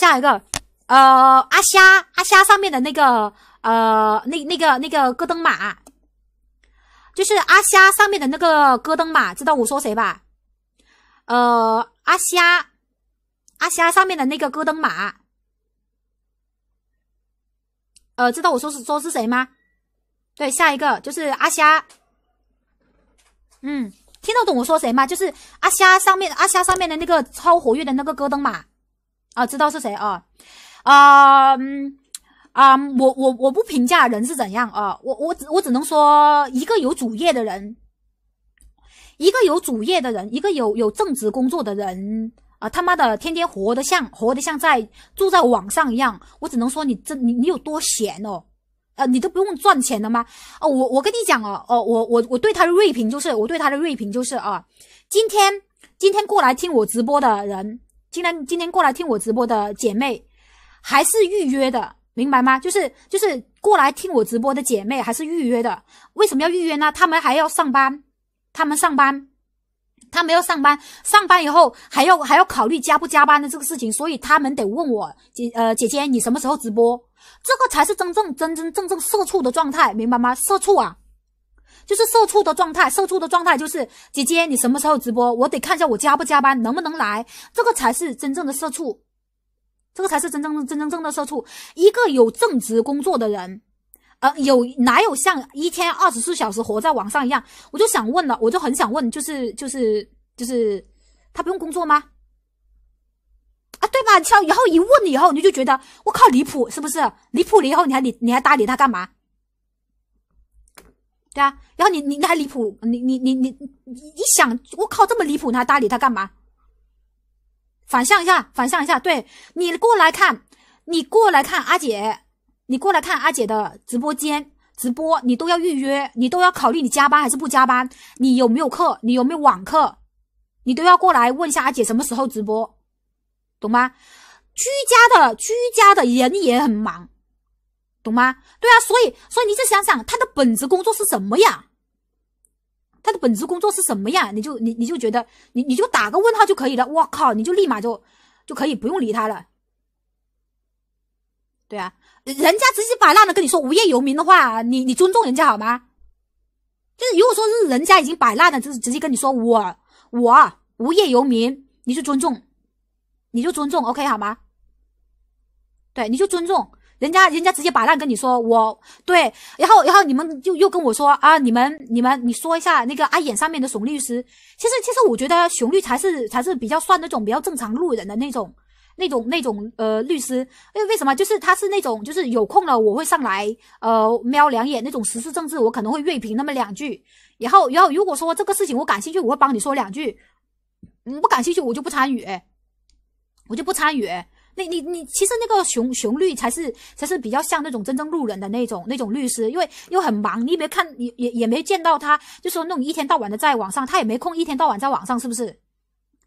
下一个，呃，阿虾，阿虾上面的那个，呃，那那个那个戈登马，就是阿虾上面的那个戈登马，知道我说谁吧？呃，阿虾，阿虾上面的那个戈登马，呃，知道我说是说是谁吗？对，下一个就是阿虾，嗯，听得懂我说谁吗？就是阿虾上面，阿虾上面的那个超活跃的那个戈登马。啊，知道是谁啊？啊啊，我我我不评价人是怎样啊，我我只我只能说，一个有主业的人，一个有主业的人，一个有有正职工作的人啊，他妈的，天天活得像活得像在住在网上一样，我只能说你这你你有多闲哦？呃，你都不用赚钱了吗？哦，我我跟你讲哦，哦，我我我对他的锐评就是，我对他的锐评就是啊，今天今天过来听我直播的人。今天今天过来听我直播的姐妹，还是预约的，明白吗？就是就是过来听我直播的姐妹，还是预约的。为什么要预约呢？他们还要上班，他们上班，他们要上班，上班以后还要还要考虑加不加班的这个事情，所以他们得问我姐呃姐姐，你什么时候直播？这个才是真正真真正正社畜的状态，明白吗？社畜啊！就是社畜的状态，社畜的状态就是，姐姐你什么时候直播？我得看一下我加不加班，能不能来？这个才是真正的社畜，这个才是真正真真正的社畜。一个有正职工作的人，呃，有哪有像一天二十四小时活在网上一样？我就想问了，我就很想问，就是就是就是，他不用工作吗？啊，对吧？然后然后一问以后，你就觉得我靠离谱是不是？离谱了以后，你还你你还搭理他干嘛？呀，然后你你还离谱，你你你你你一想，我靠，这么离谱，他还搭理他干嘛？反向一下，反向一下，对你过来看，你过来看阿姐，你过来看阿姐的直播间直播，你都要预约，你都要考虑你加班还是不加班，你有没有课，你有没有网课，你都要过来问一下阿姐什么时候直播，懂吗？居家的居家的人也很忙。懂吗？对啊，所以所以你就想想他的本职工作是什么呀？他的本职工作是什么呀？你就你你就觉得你你就打个问号就可以了。我靠，你就立马就就可以不用理他了。对啊，人家直接摆烂的跟你说无业游民的话，你你尊重人家好吗？就是如果说是人家已经摆烂了，就是直接跟你说我我无业游民，你就尊重，你就尊重，OK 好吗？对，你就尊重。人家，人家直接摆烂跟你说，我对，然后，然后你们就又跟我说啊，你们，你们，你说一下那个阿衍上面的熊律师。其实，其实我觉得熊律才是才是比较算那种比较正常路人的那种，那种，那种呃律师。因为为什么？就是他是那种，就是有空了我会上来，呃瞄两眼那种时事政治，我可能会锐评那么两句。然后，然后如果说这个事情我感兴趣，我会帮你说两句。嗯，不感兴趣我就不参与，我就不参与。你你你，其实那个熊熊律才是才是比较像那种真正路人的那种那种律师，因为又很忙，你没看也也也没见到他，就说那种一天到晚的在网上，他也没空，一天到晚在网上，是不是？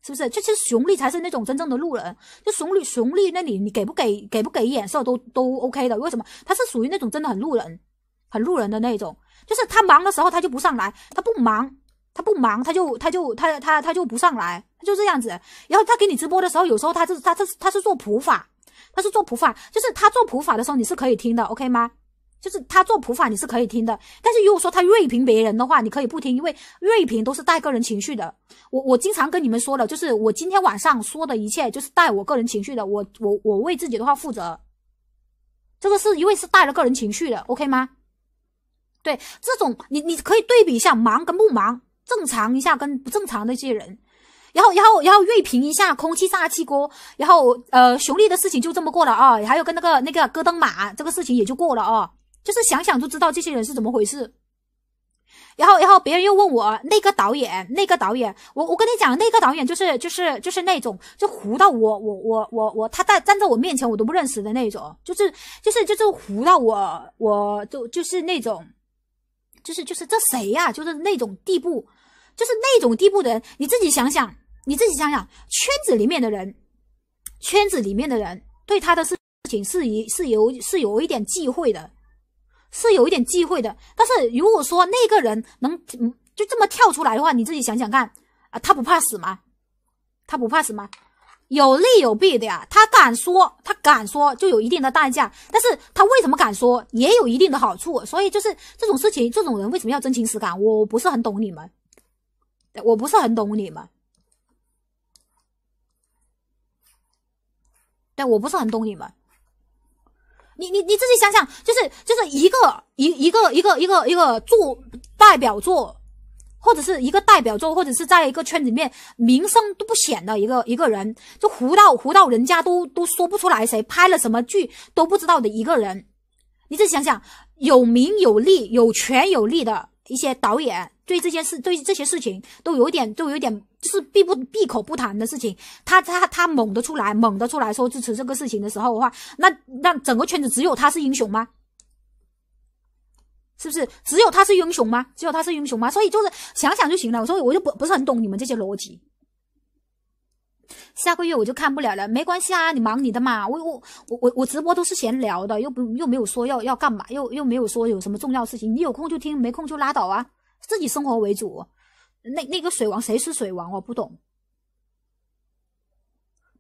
是不是？其实熊律才是那种真正的路人，就熊律熊律那里，你给不给给不给眼色都都 OK 的，为什么？他是属于那种真的很路人，很路人的那种，就是他忙的时候他就不上来，他不忙他不忙他就他就他他他就不上来。就这样子，然后他给你直播的时候，有时候他是他他他是做普法，他是做普法，就是他做普法的时候你是可以听的，OK 吗？就是他做普法你是可以听的，但是如果说他锐评别人的话，你可以不听，因为锐评都是带个人情绪的。我我经常跟你们说的，就是我今天晚上说的一切就是带我个人情绪的，我我我为自己的话负责，这个是因为是带了个人情绪的，OK 吗？对，这种你你可以对比一下忙跟不忙，正常一下跟不正常那些人。然后，然后，然后锐评一下空气炸气锅。然后，呃，熊丽的事情就这么过了啊。还有跟那个那个戈登马这个事情也就过了啊。就是想想就知道这些人是怎么回事。然后，然后别人又问我那个导演，那个导演，我我跟你讲，那个导演就是就是就是那种就糊到我我我我我，他在站在我面前我都不认识的那种，就是就是就是糊到我，我就就是那种，就是就是这谁呀？就是那种地步，就是那种地步的人，你自己想想。你自己想想，圈子里面的人，圈子里面的人对他的事情是一是有是有一点忌讳的，是有一点忌讳的。但是如果说那个人能就这么跳出来的话，你自己想想看啊，他不怕死吗？他不怕死吗？有利有弊的呀。他敢说，他敢说就有一定的代价。但是他为什么敢说？也有一定的好处。所以就是这种事情，这种人为什么要真情实感？我不是很懂你们，我不是很懂你们。我不是很懂你们，你你你自己想想，就是就是一个一一个一个一个一个作代表作，或者是一个代表作，或者是在一个圈子里面名声都不显的一个一个人，就糊到糊到人家都都说不出来谁拍了什么剧都不知道的一个人，你自己想想，有名有利有权有利的一些导演，对这件事对这些事情都有点都有点。是闭不闭口不谈的事情，他他他猛的出来，猛的出来说支持这个事情的时候的话，那那整个圈子只有他是英雄吗？是不是只有他是英雄吗？只有他是英雄吗？所以就是想想就行了。我说我就不不是很懂你们这些逻辑。下个月我就看不了了，没关系啊，你忙你的嘛。我我我我我直播都是闲聊的，又不又没有说要要干嘛，又又没有说有什么重要事情。你有空就听，没空就拉倒啊，自己生活为主。那那个水王谁是水王？我不懂。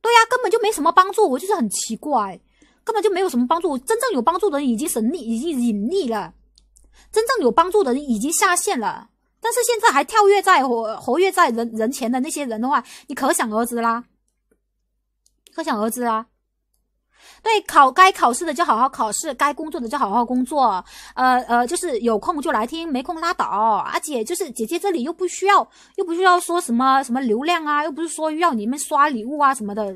对呀，根本就没什么帮助。我就是很奇怪，根本就没有什么帮助。真正有帮助的已经神匿，已经隐匿了；真正有帮助的已经下线了。但是现在还跳跃在活活跃在人人前的那些人的话，你可想而知啦，可想而知啦。对，考该考试的就好好考试，该工作的就好好工作。呃呃，就是有空就来听，没空拉倒。阿姐就是姐姐，这里又不需要，又不需要说什么什么流量啊，又不是说要你们刷礼物啊什么的。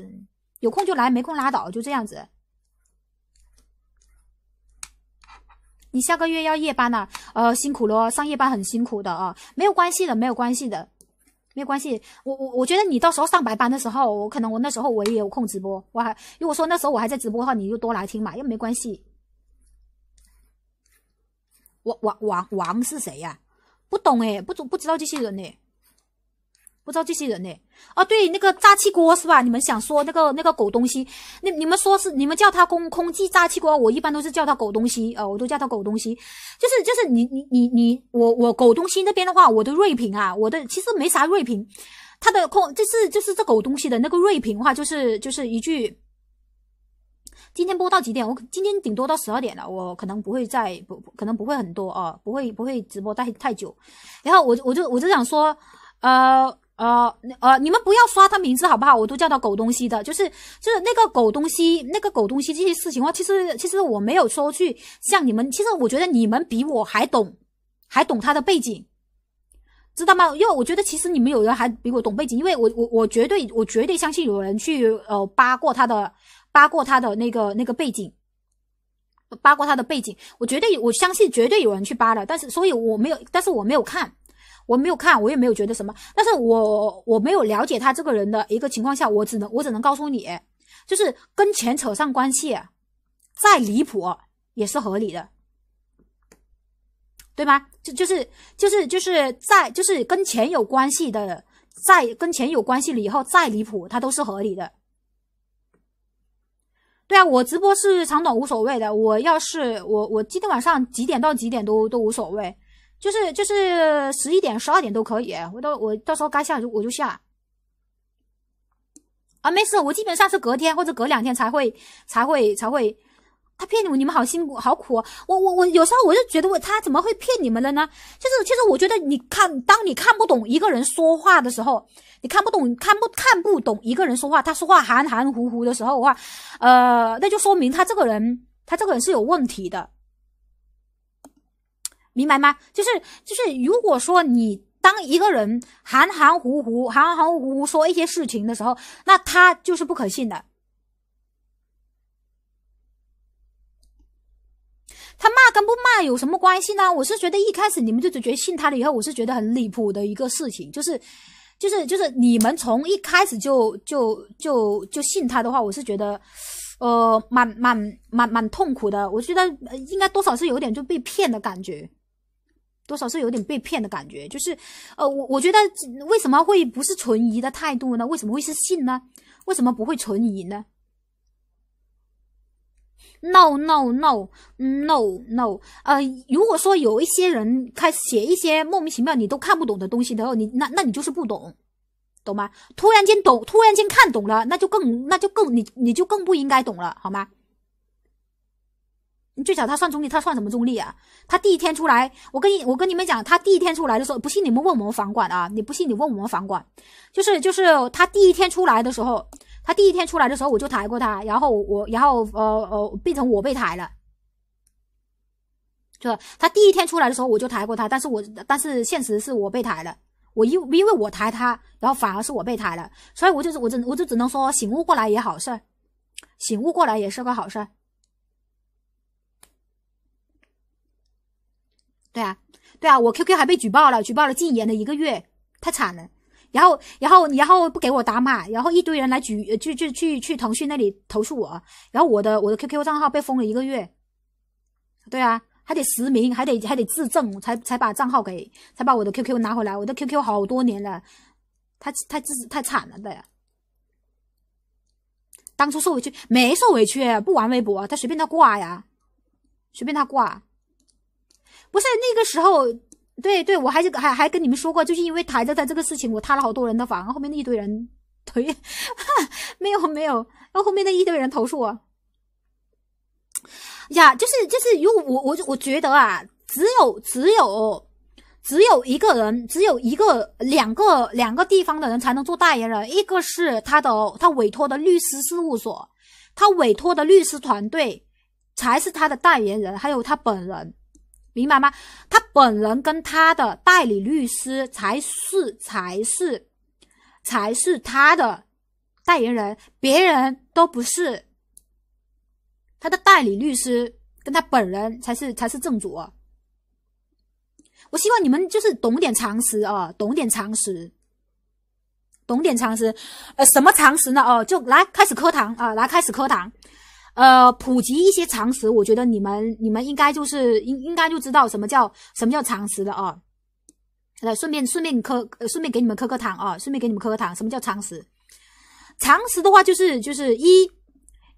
有空就来，没空拉倒，就这样子。你下个月要夜班呐，呃，辛苦了，上夜班很辛苦的啊，没有关系的，没有关系的。没关系，我我我觉得你到时候上白班的时候，我可能我那时候我也有空直播，我还如果说那时候我还在直播的话，你就多来听嘛，又没关系。王王王王是谁呀？不懂哎，不不不知道这些人呢。不知道这些人呢？啊，对，那个炸气锅是吧？你们想说那个那个狗东西？你你们说是？你们叫他空空气炸气锅？我一般都是叫他狗东西。呃，我都叫他狗东西。就是就是你你你你我我狗东西那边的话，我的锐评啊，我的其实没啥锐评。他的空就是就是这狗东西的那个锐评话，就是就是一句。今天播到几点？我今天顶多到十二点了，我可能不会再不可能不会很多啊，不会不会直播待太久。然后我就我就我就想说，呃。呃呃，你们不要刷他名字好不好？我都叫他狗东西的，就是就是那个狗东西，那个狗东西这些事情话，其实其实我没有说去像你们，其实我觉得你们比我还懂，还懂他的背景，知道吗？因为我觉得其实你们有人还比我懂背景，因为我我我绝对我绝对相信有人去呃扒过他的扒过他的那个那个背景，扒过他的背景，我绝对我相信绝对有人去扒的，但是所以我没有，但是我没有看。我没有看，我也没有觉得什么，但是我我没有了解他这个人的一个情况下，我只能我只能告诉你，就是跟钱扯上关系，再离谱也是合理的，对吗？就就是就是就是在就是跟钱有关系的，在跟钱有关系了以后，再离谱它都是合理的。对啊，我直播是长短无所谓的，我要是我我今天晚上几点到几点都都无所谓。就是就是十一点十二点都可以，我到我到时候该下就我就下，啊没事，我基本上是隔天或者隔两天才会才会才会。他骗你，们，你们好辛苦好苦，我我我有时候我就觉得我他怎么会骗你们了呢？就是其实我觉得你看当你看不懂一个人说话的时候，你看不懂看不看不懂一个人说话，他说话含含糊糊的时候的话，呃，那就说明他这个人他这个人是有问题的。明白吗？就是就是，如果说你当一个人含含糊糊、含含糊糊说一些事情的时候，那他就是不可信的。他骂跟不骂有什么关系呢？我是觉得一开始你们就只觉得信他了，以后我是觉得很离谱的一个事情，就是就是就是你们从一开始就就就就信他的话，我是觉得，呃，蛮蛮蛮蛮痛苦的。我觉得应该多少是有点就被骗的感觉。多少是有点被骗的感觉，就是，呃，我我觉得为什么会不是存疑的态度呢？为什么会是信呢？为什么不会存疑呢？No no no no no，呃，如果说有一些人开始写一些莫名其妙你都看不懂的东西的时候，你那那你就是不懂，懂吗？突然间懂，突然间看懂了，那就更那就更你你就更不应该懂了，好吗？最早他算中立，他算什么中立啊？他第一天出来，我跟你我跟你们讲，他第一天出来的时候，不信你们问我们房管啊！你不信你问我们房管，就是就是他第一天出来的时候，他第一天出来的时候我就抬过他，然后我然后呃呃变成我被抬了，就他第一天出来的时候我就抬过他，但是我但是现实是我被抬了，我因因为我抬他，然后反而是我被抬了，所以我就我只我就只能说醒悟过来也好事儿，醒悟过来也是个好事。对啊，对啊，我 QQ 还被举报了，举报了禁言了一个月，太惨了。然后，然后，然后不给我打码，然后一堆人来举，就就去去腾讯那里投诉我。然后我的我的 QQ 账号被封了一个月。对啊，还得实名，还得还得自证，才才把账号给，才把我的 QQ 拿回来。我的 QQ 好多年了，太太自太惨了的。当初受委屈没受委屈，不玩微博，他随便他挂呀，随便他挂。不是那个时候，对对，我还是还还跟你们说过，就是因为台着在这个事情，我塌了好多人的房，后面那一堆人推，没有没有，然后后面那一堆人投诉我。呀，就是就是，如果我我我觉得啊，只有只有只有一个人，只有一个两个两个地方的人才能做代言人，一个是他的他委托的律师事务所，他委托的律师团队才是他的代言人，还有他本人。明白吗？他本人跟他的代理律师才是才是才是他的代言人，别人都不是。他的代理律师跟他本人才是才是正主。我希望你们就是懂点常识啊，懂点常识，懂点常识，呃，什么常识呢？哦，就来开始课堂啊，来开始课堂。呃，普及一些常识，我觉得你们你们应该就是应应该就知道什么叫什么叫常识的啊。来，顺便顺便磕，顺便给你们磕个糖啊，顺便给你们磕个糖。什么叫常识？常识的话就是就是一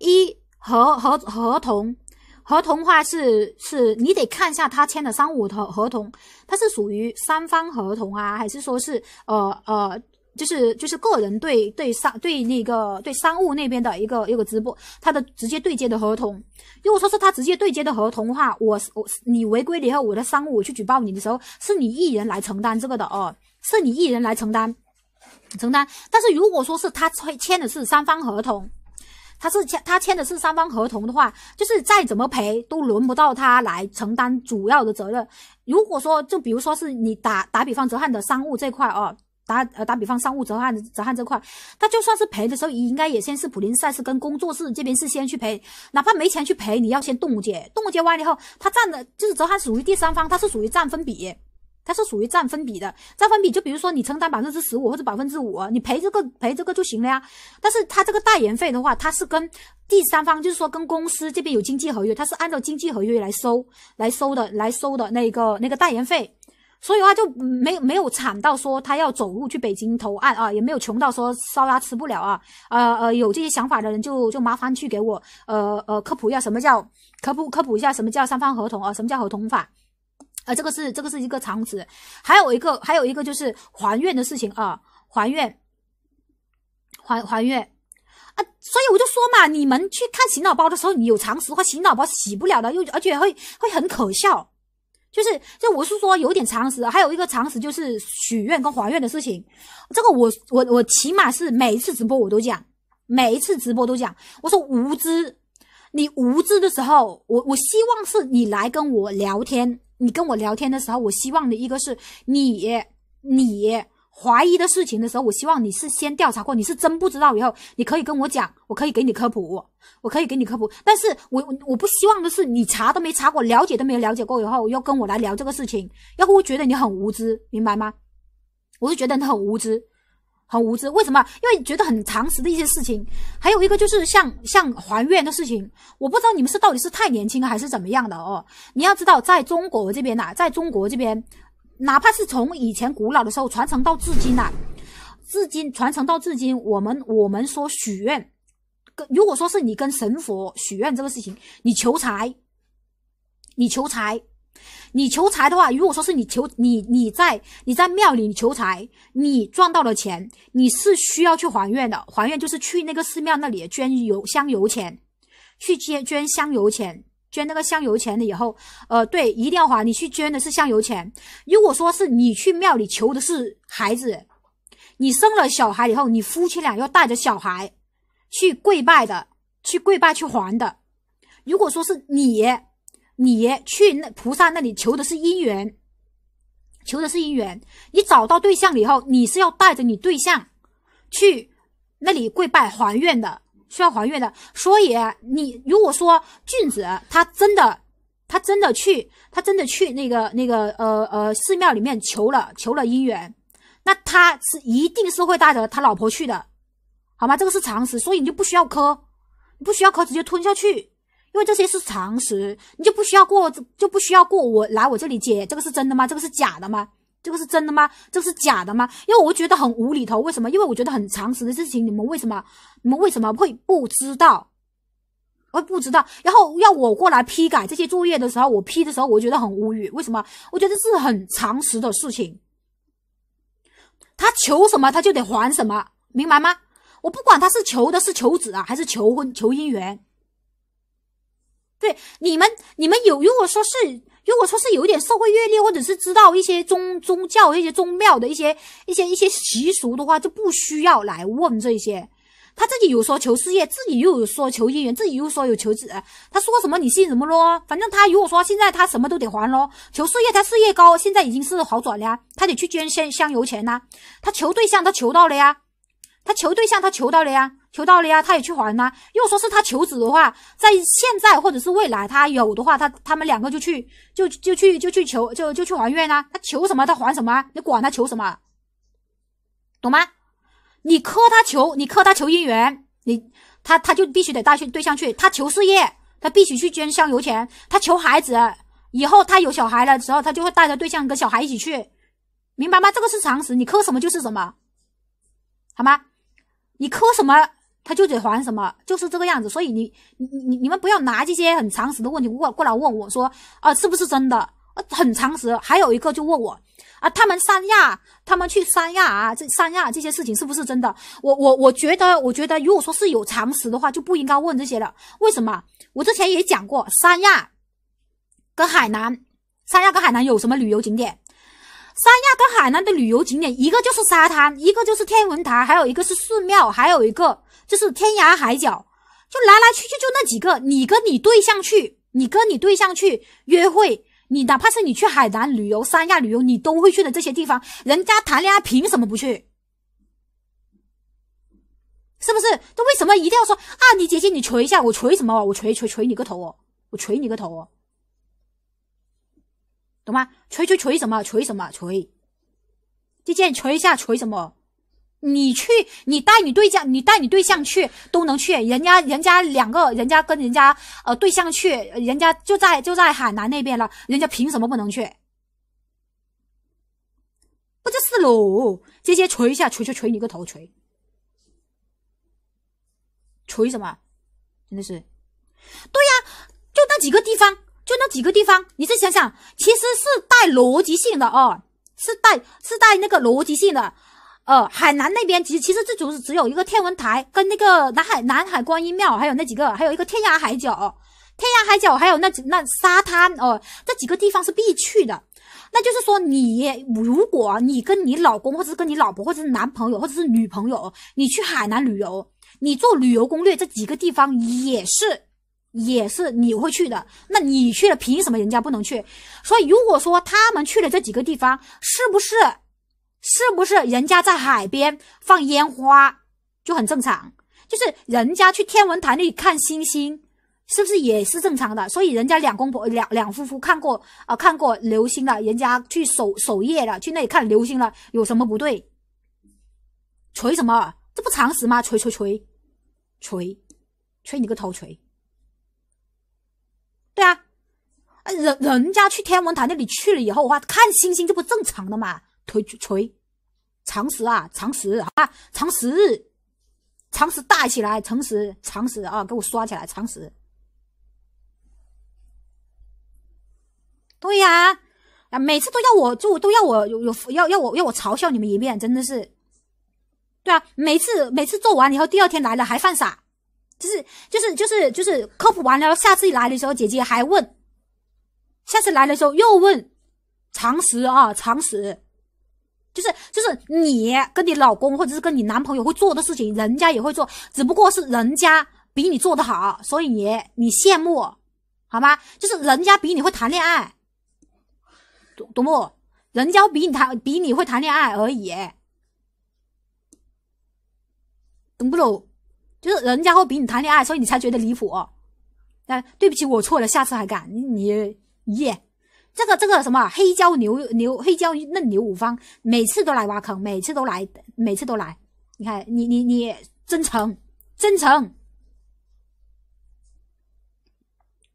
一合合合同，合同话是是，你得看一下他签的商务合合同，它是属于三方合同啊，还是说是呃呃。就是就是个人对对商对那个对商务那边的一个一个直播，他的直接对接的合同。如果说是他直接对接的合同的话，我我你违规了以后，我的商务我去举报你的时候，是你一人来承担这个的哦，是你一人来承担承担。但是如果说是他签签的是三方合同，他是签他签的是三方合同的话，就是再怎么赔都轮不到他来承担主要的责任。如果说就比如说是你打打比方，泽汉的商务这块哦。打呃打比方，商务泽汉泽汉这块，他就算是赔的时候，应该也先是普林赛是跟工作室这边是先去赔，哪怕没钱去赔，你要先冻结冻结完了以后，他占的就是泽汉属于第三方，他是属于占分比，他是属于占分比的，占分比就比如说你承担百分之十五或者百分之五，你赔这个赔这个就行了呀。但是他这个代言费的话，他是跟第三方，就是说跟公司这边有经济合约，他是按照经济合约来收来收的来收的那个那个代言费。所以的话，就没没有惨到说他要走路去北京投案啊，也没有穷到说烧鸭吃不了啊。呃呃，有这些想法的人就就麻烦去给我呃呃科普一下什么叫科普科普一下什么叫三方合同啊，什么叫合同法啊？这个是这个是一个常识。还有一个还有一个就是还愿的事情啊，还愿还还愿啊！所以我就说嘛，你们去看洗脑包的时候，你有常识的话，洗脑包洗不了的，又而且会会很可笑。就是，就我是说，有点常识，还有一个常识就是许愿跟还愿的事情，这个我我我起码是每一次直播我都讲，每一次直播都讲，我说无知，你无知的时候，我我希望是你来跟我聊天，你跟我聊天的时候，我希望的一个是你你。怀疑的事情的时候，我希望你是先调查过，你是真不知道，以后你可以跟我讲，我可以给你科普，我可以给你科普。但是我我不希望的是你查都没查过，了解都没有了解过，以后又跟我来聊这个事情，要不我觉得你很无知，明白吗？我是觉得你很无知，很无知。为什么？因为觉得很常识的一些事情，还有一个就是像像还愿的事情，我不知道你们是到底是太年轻还是怎么样的哦。你要知道，在中国这边呐，在中国这边。哪怕是从以前古老的时候传承到至今呐，至今传承到至今，我们我们说许愿，跟如果说是你跟神佛许愿这个事情，你求财，你求财，你求财的话，如果说是你求你你在你在庙里求财，你赚到了钱，你是需要去还愿的，还愿就是去那个寺庙那里捐油香油钱，去捐捐香油钱。捐那个香油钱了以后，呃，对，一定要还。你去捐的是香油钱。如果说是你去庙里求的是孩子，你生了小孩以后，你夫妻俩要带着小孩去跪拜的，去跪拜去还的。如果说是你，你去那菩萨那里求的是姻缘，求的是姻缘，你找到对象了以后，你是要带着你对象去那里跪拜还愿的。需要还愿的，所以你如果说俊子他真的，他真的去，他真的去那个那个呃呃寺庙里面求了求了姻缘，那他是一定是会带着他老婆去的，好吗？这个是常识，所以你就不需要磕，你不需要磕，直接吞下去，因为这些是常识，你就不需要过，就不需要过我来我这里解这个是真的吗？这个是假的吗？这个是真的吗？这个是假的吗？因为我觉得很无厘头，为什么？因为我觉得很常识的事情，你们为什么？你们为什么会不知道？我不知道？然后要我过来批改这些作业的时候，我批的时候，我觉得很无语，为什么？我觉得是很常识的事情。他求什么，他就得还什么，明白吗？我不管他是求的是求子啊，还是求婚求姻缘。对你们，你们有如果说是。如果说是有一点社会阅历，或者是知道一些宗宗教、一些宗庙的一些一些一些习俗的话，就不需要来问这些。他自己有说求事业，自己又有说求姻缘，自己又说有求子。他说什么你信什么咯？反正他如果说现在他什么都得还咯，求事业他事业高，现在已经是好转了呀，他得去捐香香油钱呐。他求对象，他求到了呀。他求对象，他求到了呀，求到了呀，他也去还呐。如果说是他求子的话，在现在或者是未来，他有的话，他他们两个就去，就就去就去求，就就去还愿呐。他求什么，他还什么，你管他求什么，懂吗？你磕他求，你磕他求姻缘，你他他就必须得带去对象去。他求事业，他必须去捐香油钱。他求孩子，以后他有小孩了之后，他就会带着对象跟小孩一起去，明白吗？这个是常识，你磕什么就是什么。好吗？你磕什么，他就得还什么，就是这个样子。所以你、你、你、你们不要拿这些很常识的问题过过来问我说，啊，是不是真的？很常识。还有一个就问我，啊，他们三亚，他们去三亚啊，这三亚这些事情是不是真的？我、我、我觉得，我觉得，如果说是有常识的话，就不应该问这些了。为什么？我之前也讲过，三亚跟海南，三亚跟海南有什么旅游景点？三亚跟海南的旅游景点，一个就是沙滩，一个就是天文台，还有一个是寺庙，还有一个就是天涯海角，就来来去去就那几个。你跟你对象去，你跟你对象去约会，你哪怕是你去海南旅游、三亚旅游，你都会去的这些地方。人家谈恋爱凭什么不去？是不是？那为什么一定要说啊？你姐姐你捶一下我捶什么我捶捶捶你个头哦！我捶你个头哦！懂吗？锤锤锤什么？锤什么？锤，这件锤一下，锤什么？你去，你带你对象，你带你对象去都能去。人家，人家两个人家跟人家呃对象去，人家就在就在海南那边了，人家凭什么不能去？不就是咯？直接锤一下，锤锤锤你个头，锤，锤什么？真的是，对呀，就那几个地方。就那几个地方，你再想想，其实是带逻辑性的哦，是带是带那个逻辑性的。呃，海南那边，其其实就是只有一个天文台，跟那个南海南海观音庙，还有那几个，还有一个天涯海角，天涯海角，还有那那沙滩哦，这几个地方是必去的。那就是说，你如果你跟你老公，或者是跟你老婆，或者是男朋友，或者是女朋友，你去海南旅游，你做旅游攻略，这几个地方也是。也是你会去的，那你去了，凭什么人家不能去？所以如果说他们去了这几个地方，是不是，是不是人家在海边放烟花就很正常？就是人家去天文台那里看星星，是不是也是正常的？所以人家两公婆两两夫妇看过啊，看过流星了，人家去守守夜了，去那里看流星了，有什么不对？锤什么？这不常识吗？锤锤锤，锤，锤你个头，锤！对啊，人人家去天文台那里去了以后话，看星星这不正常的嘛。锤锤常识啊，常识啊，常识，常识大起来，常识常识啊，给我刷起来，常识。对呀，啊，每次都要我就都要我有有要要我要我嘲笑你们一遍，真的是。对啊，每次每次做完以后，第二天来了还犯傻。就是就是就是就是科普完了，下次来的时候，姐姐还问，下次来的时候又问常识啊，常识，就是就是你跟你老公或者是跟你男朋友会做的事情，人家也会做，只不过是人家比你做的好，所以你你羡慕，好吗？就是人家比你会谈恋爱，懂懂不人家比你谈比你会谈恋爱而已，懂不懂？就是人家会比你谈恋爱，所以你才觉得离谱。哎，对不起，我错了，下次还敢你你耶！这个这个什么黑椒牛牛黑椒嫩牛五方，每次都来挖坑，每次都来，每次都来。你看你你你真诚真诚，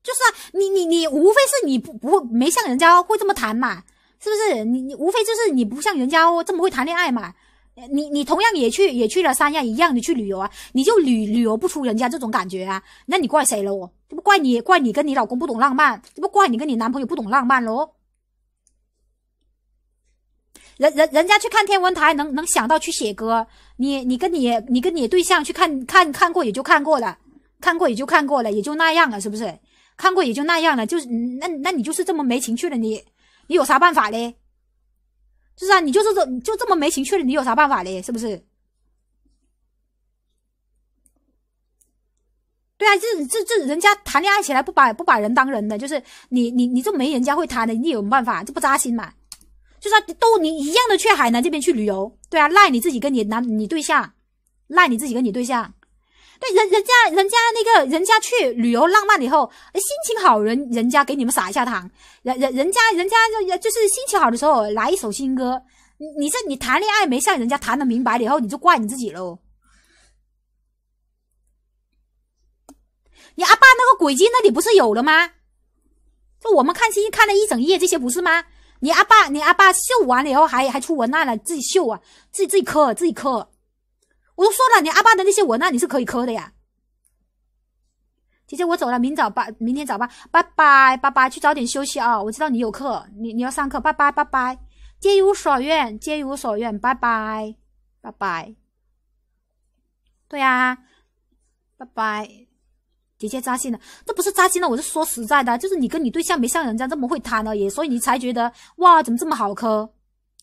就是啊，你你你无非是你不不没像人家会这么谈嘛，是不是？你你无非就是你不像人家哦这么会谈恋爱嘛。你你同样也去也去了三亚一样，你去旅游啊，你就旅旅游不出人家这种感觉啊，那你怪谁了？哦？这不怪你，怪你跟你老公不懂浪漫，这不怪你跟你男朋友不懂浪漫喽。人人人家去看天文台能能想到去写歌，你你跟你你跟你对象去看看看过也就看过了，看过也就看过了，也就那样了，是不是？看过也就那样了，就是那那你就是这么没情趣了，你你有啥办法嘞？就是啊，你就是说，就这么没情趣的，你有啥办法嘞？是不是？对啊，这这这，人家谈恋爱起来不把不把人当人的，就是你你你这没人家会谈的，你有办法？这不扎心嘛？就是啊，都你一样的去海南这边去旅游，对啊，赖你自己跟你男你对象，赖你自己跟你对象。对人人家人家那个人家去旅游浪漫了以后心情好人人家给你们撒一下糖，人人人家人家就就是心情好的时候来一首新歌。你你你谈恋爱没像人家谈的明白了以后你就怪你自己喽。你阿爸那个轨迹那里不是有了吗？就我们看戏看了一整夜这些不是吗？你阿爸你阿爸秀完了以后还还出文案了自己秀啊自己自己磕自己磕。我都说了，你阿爸的那些文案你是可以磕的呀，姐姐，我走了，明早八，明天早八，拜拜拜拜，去早点休息啊！我知道你有课，你你要上课，拜拜拜拜，皆如所愿，皆如所愿，拜拜拜拜，对啊，拜拜，姐姐扎心了，这不是扎心了，我是说实在的，就是你跟你对象没像人家这么会谈而已，所以你才觉得哇，怎么这么好磕，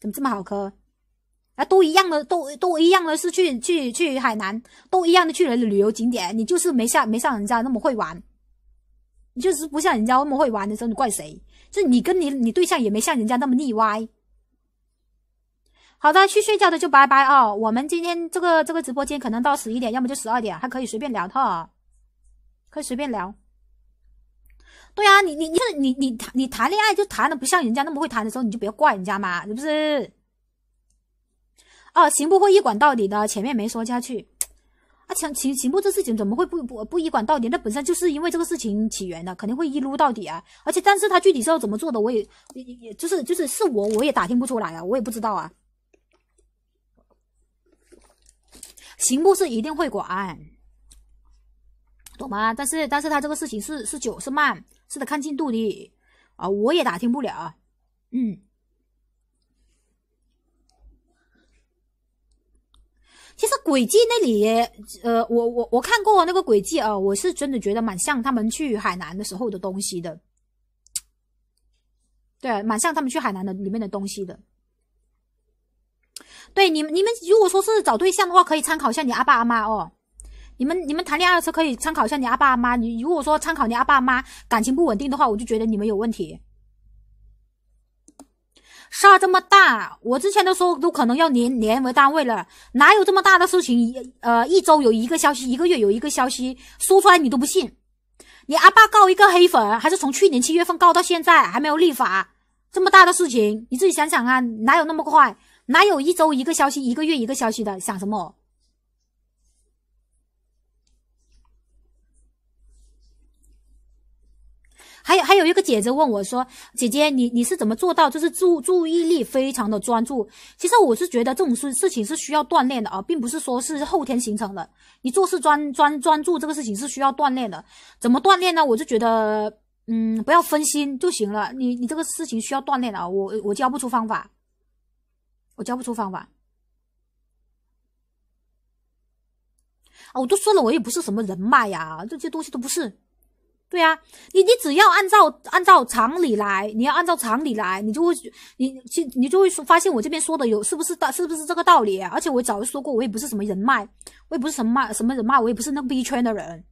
怎么这么好磕。啊，都一样的，都都一样的，是去去去海南，都一样的去了旅游景点，你就是没像没像人家那么会玩，你就是不像人家那么会玩的时候，你怪谁？就你跟你你对象也没像人家那么腻歪。好的，去睡觉的就拜拜哦。我们今天这个这个直播间可能到十一点，要么就十二点，还可以随便聊哈，可以随便聊。对啊，你你你你你谈你谈恋爱就谈的不像人家那么会谈的时候，你就不要怪人家嘛，是不是？啊，刑部会一管到底的，前面没说下去。啊，刑刑刑部这事情怎么会不不不一管到底？那本身就是因为这个事情起源的，肯定会一撸到底啊。而且，但是他具体是要怎么做的，我也也也，就是就是是我我也打听不出来啊，我也不知道啊。刑部是一定会管，懂吗？但是但是他这个事情是是久是慢，是得看进度的啊，我也打听不了，嗯。其实轨迹那里，呃，我我我看过那个轨迹啊，我是真的觉得蛮像他们去海南的时候的东西的，对，蛮像他们去海南的里面的东西的。对，你们你们如果说是找对象的话，可以参考一下你阿爸阿妈哦。你们你们谈恋爱的时候可以参考一下你阿爸阿妈，你如果说参考你阿爸阿妈感情不稳定的话，我就觉得你们有问题。事这么大，我之前都说都可能要年年为单位了，哪有这么大的事情？呃，一周有一个消息，一个月有一个消息，说出来你都不信。你阿爸告一个黑粉，还是从去年七月份告到现在还没有立法，这么大的事情，你自己想想啊，哪有那么快？哪有一周一个消息，一个月一个消息的？想什么？有一个姐姐问我，说：“姐姐，你你是怎么做到，就是注注意力非常的专注？其实我是觉得这种事事情是需要锻炼的啊，并不是说是后天形成的。你做事专专专注这个事情是需要锻炼的，怎么锻炼呢？我就觉得，嗯，不要分心就行了。你你这个事情需要锻炼啊，我我教不出方法，我教不出方法。啊，我都说了，我也不是什么人脉呀，这些东西都不是。”对啊，你你只要按照按照常理来，你要按照常理来，你就会你去你就会说发现我这边说的有是不是道是不是这个道理？而且我早就说过，我也不是什么人脉，我也不是什么卖什么人脉，我也不是那个 B 圈的人，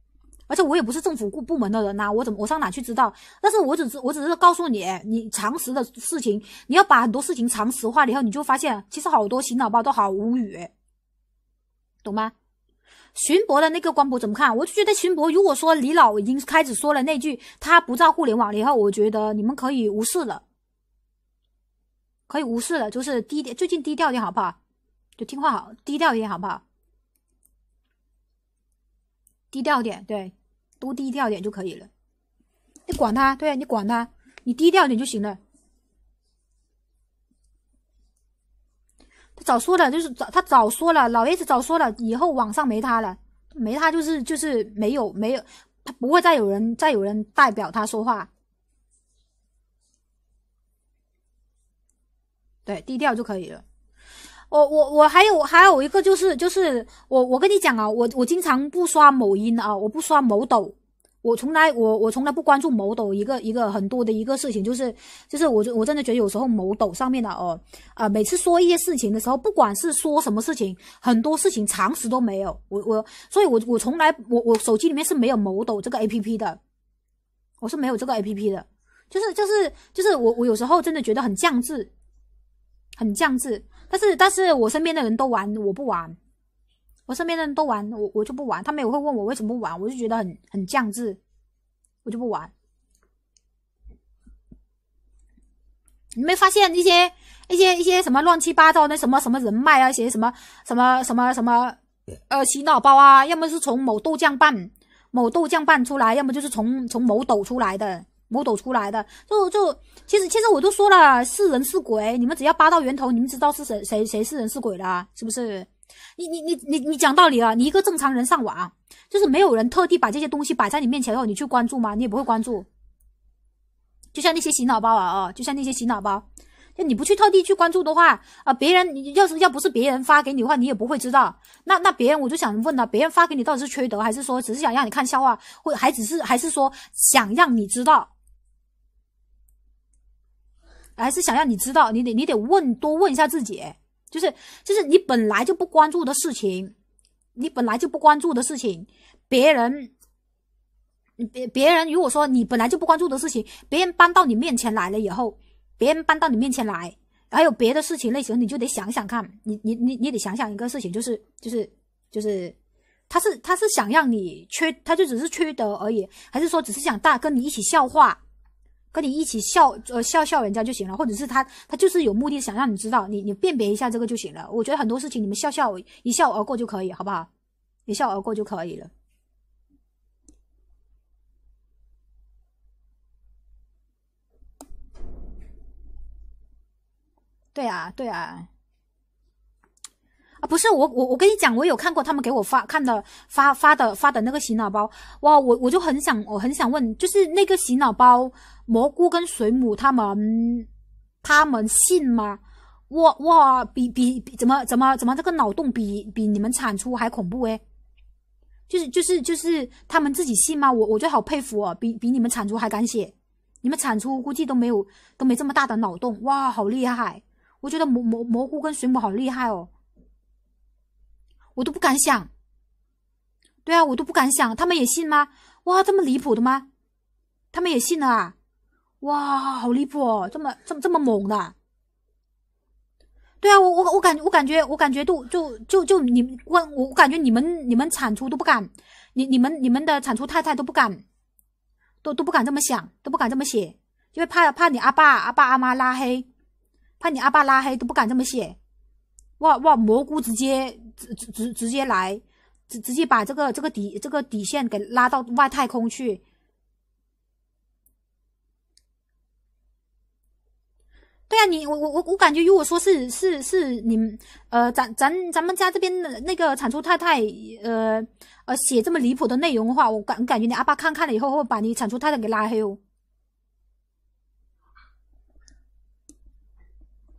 而且我也不是政府部部门的人呐，我怎么我上哪去知道？但是我只是我只是告诉你，你常识的事情，你要把很多事情常识化了以后，你就发现其实好多新老包都好无语，懂吗？巡博的那个官博怎么看？我就觉得巡博，如果说李老已经开始说了那句他不造互联网了以后，我觉得你们可以无视了，可以无视了，就是低，最近低调点好不好？就听话好，低调一点好不好？低调点，对，多低调点就可以了。你管他，对你管他，你低调点就行了。早说了，就是早他早说了，老爷子早说了，以后网上没他了，没他就是就是没有没有，他不会再有人再有人代表他说话，对低调就可以了。我我我还有还有一个就是就是我我跟你讲啊，我我经常不刷某音啊，我不刷某抖。我从来我我从来不关注某抖一个一个很多的一个事情，就是就是我我我真的觉得有时候某抖上面的哦啊每次说一些事情的时候，不管是说什么事情，很多事情常识都没有。我我所以，我我从来我我手机里面是没有某抖这个 A P P 的，我是没有这个 A P P 的，就是就是就是我我有时候真的觉得很降智，很降智。但是但是我身边的人都玩，我不玩。我身边的人都玩，我我就不玩。他们也会问我为什么不玩，我就觉得很很降智，我就不玩。你没发现一些一些一些什么乱七八糟的什么什么人脉啊，些什么什么什么什么呃洗脑包啊，要么是从某豆酱拌某豆酱拌出来，要么就是从从某抖出来的某抖出来的。就就其实其实我都说了，是人是鬼，你们只要扒到源头，你们知道是谁谁谁是人是鬼了，是不是？你你你你你讲道理啊！你一个正常人上网，就是没有人特地把这些东西摆在你面前后，你去关注吗？你也不会关注。就像那些洗脑包啊，哦，就像那些洗脑包，就你不去特地去关注的话，啊，别人要是要不是别人发给你的话，你也不会知道。那那别人我就想问了，别人发给你到底是缺德，还是说只是想让你看笑话，或还只是还是说想让你知道，还是想让你知道？你得你得问多问一下自己。就是就是你本来就不关注的事情，你本来就不关注的事情，别人，别别人如果说你本来就不关注的事情，别人搬到你面前来了以后，别人搬到你面前来，还有别的事情类型，你就得想想看你你你你得想想一个事情，就是就是就是，他是他是想让你缺，他就只是缺德而已，还是说只是想大跟你一起笑话？跟你一起笑，呃，笑笑人家就行了，或者是他，他就是有目的，想让你知道，你你辨别一下这个就行了。我觉得很多事情，你们笑笑，一笑而过就可以好不好？一笑而过就可以了。对啊，对啊。啊，不是我，我我跟你讲，我有看过他们给我发看的发发的发的那个洗脑包，哇，我我就很想，我很想问，就是那个洗脑包，蘑菇跟水母他们他们信吗？哇哇，比比比，怎么怎么怎么这个脑洞比比你们产出还恐怖诶。就是就是就是他们自己信吗？我我就好佩服哦，比比你们产出还敢写，你们产出估计都没有都没这么大的脑洞，哇，好厉害！我觉得蘑蘑蘑菇跟水母好厉害哦。我都不敢想，对啊，我都不敢想，他们也信吗？哇，这么离谱的吗？他们也信了啊？哇，好离谱哦，这么、这么、这么猛的。对啊，我、我、我感觉，我感觉，我感觉都就、就、就、你问，我我感觉你们、你们产出都不敢，你、你们、你们的产出太太都不敢，都都不敢这么想，都不敢这么写，因为怕怕你阿爸、阿爸、阿妈拉黑，怕你阿爸拉黑都不敢这么写。哇哇！蘑菇直接直直直接来，直直接把这个这个底这个底线给拉到外太空去。对啊，你我我我我感觉，如果说是是是你们呃咱咱咱们家这边的那个产出太太呃呃写这么离谱的内容的话，我感感觉你阿爸看看了以后会把你产出太太给拉黑哦。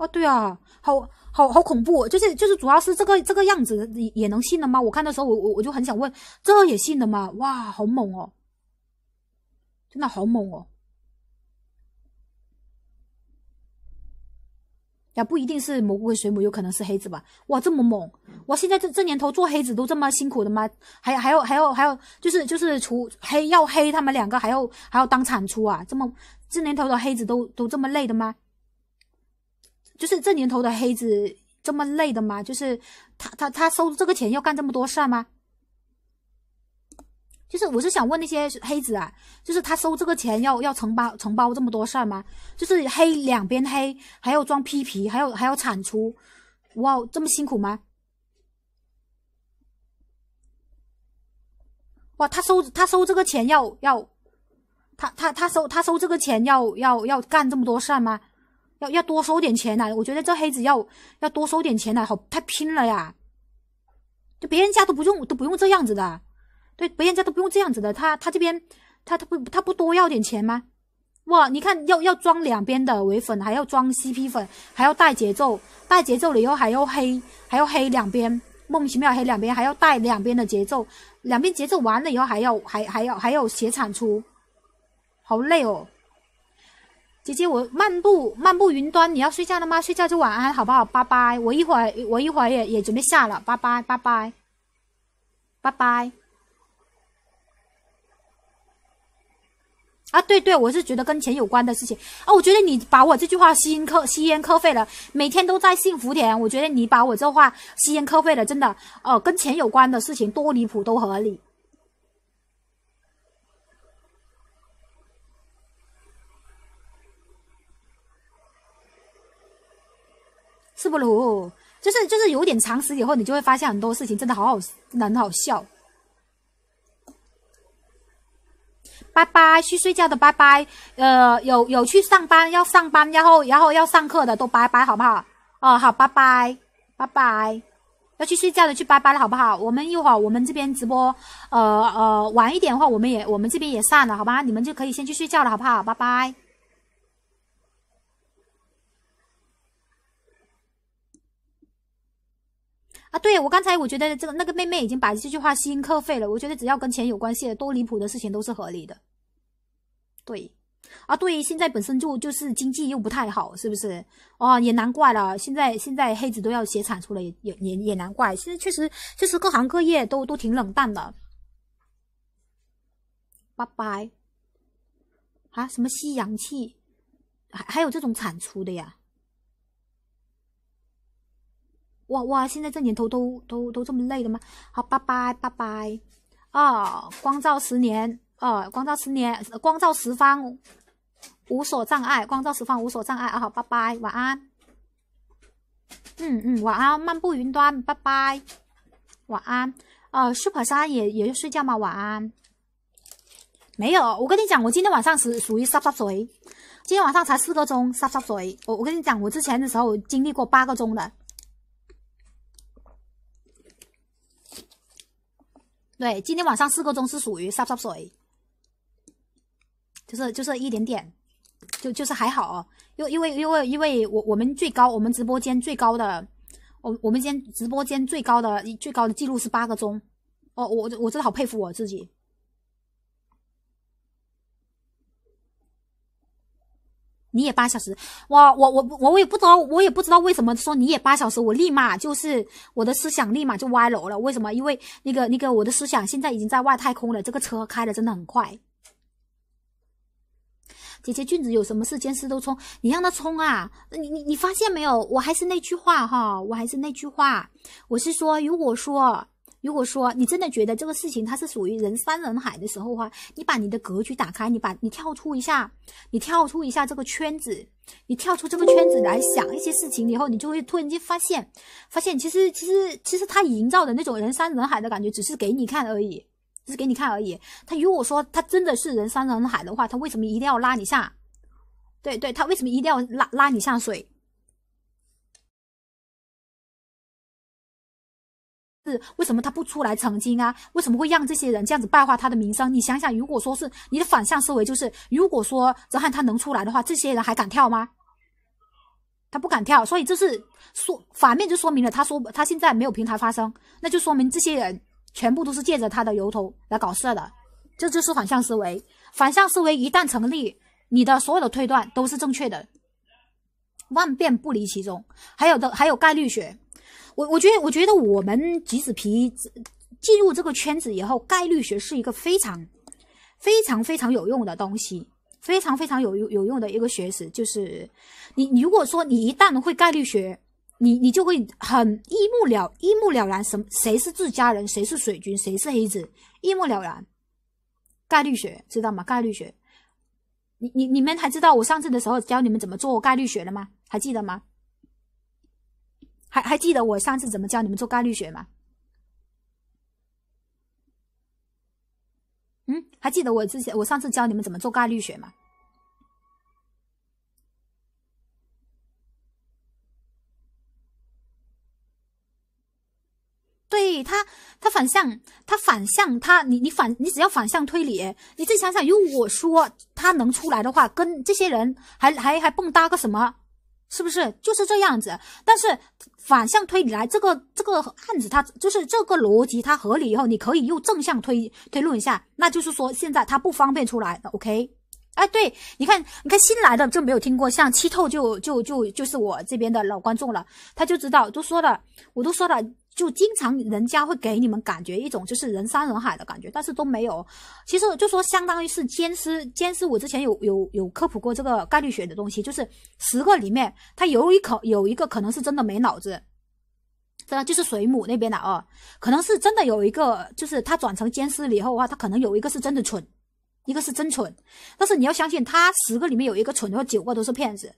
啊，对啊，好好好恐怖，就是就是，主要是这个这个样子也能信的吗？我看的时候，我我我就很想问，这也信的吗？哇，好猛哦，真的好猛哦！也不一定是蘑菇跟水母，有可能是黑子吧？哇，这么猛！哇，现在这这年头做黑子都这么辛苦的吗？还还要还要还要，就是就是除黑要黑他们两个，还要还要当产出啊？这么这年头的黑子都都这么累的吗？就是这年头的黑子这么累的吗？就是他他他收这个钱要干这么多事儿吗？就是我是想问那些黑子啊，就是他收这个钱要要承包承包这么多事儿吗？就是黑两边黑，还要装批皮，还有还要铲除，哇，这么辛苦吗？哇，他收他收这个钱要要，他他他收他收这个钱要要要干这么多事儿吗？要要多收点钱呐！我觉得这黑子要要多收点钱呐，好太拼了呀！就别人家都不用都不用这样子的，对，别人家都不用这样子的，他他这边他他不他不多要点钱吗？哇，你看要要装两边的伪粉，还要装 CP 粉，还要带节奏，带节奏了以后还要黑还要黑两边莫名其妙黑两边，还要带两边的节奏，两边节奏完了以后还要还还要还要血产出，好累哦。姐姐，我漫步漫步云端，你要睡觉了吗？睡觉就晚安，好不好？拜拜。我一会儿，我一会儿也也准备下了，拜拜拜拜拜拜。啊，对对，我是觉得跟钱有关的事情。啊，我觉得你把我这句话吸烟磕吸烟磕废了。每天都在幸福点，我觉得你把我这话吸烟磕废了，真的。哦，跟钱有关的事情多离谱都合理。是不如，就是就是有点常识以后，你就会发现很多事情真的好好，很好笑。拜拜，去睡觉的拜拜。呃，有有去上班要上班，然后然后要上课的都拜拜，好不好？哦，好，拜拜拜拜。要去睡觉的去拜拜了，好不好？我们一会儿我们这边直播，呃呃，晚一点的话，我们也我们这边也散了，好吧？你们就可以先去睡觉了，好不好？拜拜。啊，对，我刚才我觉得这个那个妹妹已经把这句话吸引客费了。我觉得只要跟钱有关系的，多离谱的事情都是合理的。对，啊，对，现在本身就就是经济又不太好，是不是？哦，也难怪了。现在现在黑子都要写产出了，也也也也难怪。现在确实就是各行各业都都挺冷淡的。拜拜。啊，什么吸阳气？还还有这种产出的呀？哇哇！现在这年头都都都这么累的吗？好，拜拜拜拜啊！光照十年啊！光照十年，光照十方，无所障碍，光照十方无所障碍啊！好，拜拜，晚安。嗯嗯，晚安，漫步云端，拜拜，晚安啊！Super 三也也要睡觉吗？晚安。没有，我跟你讲，我今天晚上是属于沙沙水，今天晚上才四个钟沙沙水。我我跟你讲，我之前的时候经历过八个钟的。对，今天晚上四个钟是属于少少水，就是就是一点点，就就是还好，因因为因为因为我我们最高我们直播间最高的，我我们间直播间最高的最高的记录是八个钟，哦我我真的好佩服我自己。你也八小时，我我我我我也不知道，我也不知道为什么说你也八小时，我立马就是我的思想立马就歪楼了。为什么？因为那个那个我的思想现在已经在外太空了。这个车开的真的很快。姐姐，俊子有什么事，坚持都冲，你让他冲啊！你你你发现没有？我还是那句话哈，我还是那句话，我是说，如果说。如果说你真的觉得这个事情它是属于人山人海的时候的话，你把你的格局打开，你把你跳出一下，你跳出一下这个圈子，你跳出这个圈子来想一些事情以后，你就会突然间发现，发现其实其实其实他营造的那种人山人海的感觉，只是给你看而已，只是给你看而已。他如果说他真的是人山人海的话，他为什么一定要拉你下？对对，他为什么一定要拉拉你下水？是为什么他不出来澄清啊？为什么会让这些人这样子败坏他的名声？你想想，如果说是你的反向思维，就是如果说泽汉他能出来的话，这些人还敢跳吗？他不敢跳，所以这是说反面就说明了他说他现在没有平台发声，那就说明这些人全部都是借着他的由头来搞事的。这就是反向思维，反向思维一旦成立，你的所有的推断都是正确的，万变不离其宗。还有的还有概率学。我我觉得我觉得我们橘子皮进入这个圈子以后，概率学是一个非常非常非常有用的东西，非常非常有有用的一个学识。就是你如果说你一旦会概率学，你你就会很一目了，一目了然，什么谁是自家人，谁是水军，谁是黑子，一目了然。概率学知道吗？概率学，你你你们还知道我上次的时候教你们怎么做概率学了吗？还记得吗？还还记得我上次怎么教你们做概率学吗？嗯，还记得我之前我上次教你们怎么做概率学吗？对他，他反向，他反向，他你你反你只要反向推理，你自己想想，如果我说他能出来的话，跟这些人还还还蹦跶个什么？是不是就是这样子？但是反向推理来，这个这个案子它就是这个逻辑它合理以后，你可以用正向推推论一下。那就是说现在他不方便出来，OK？哎，对，你看，你看新来的就没有听过，像七透就就就就是我这边的老观众了，他就知道，都说了，我都说了。就经常人家会给你们感觉一种就是人山人海的感觉，但是都没有。其实就说相当于是监尸，监尸我之前有有有科普过这个概率学的东西，就是十个里面他有一可有一个可能是真的没脑子，真的就是水母那边的啊，可能是真的有一个就是他转成监尸了以后的话，他可能有一个是真的蠢，一个是真蠢。但是你要相信，他十个里面有一个蠢的话，九个都是骗子。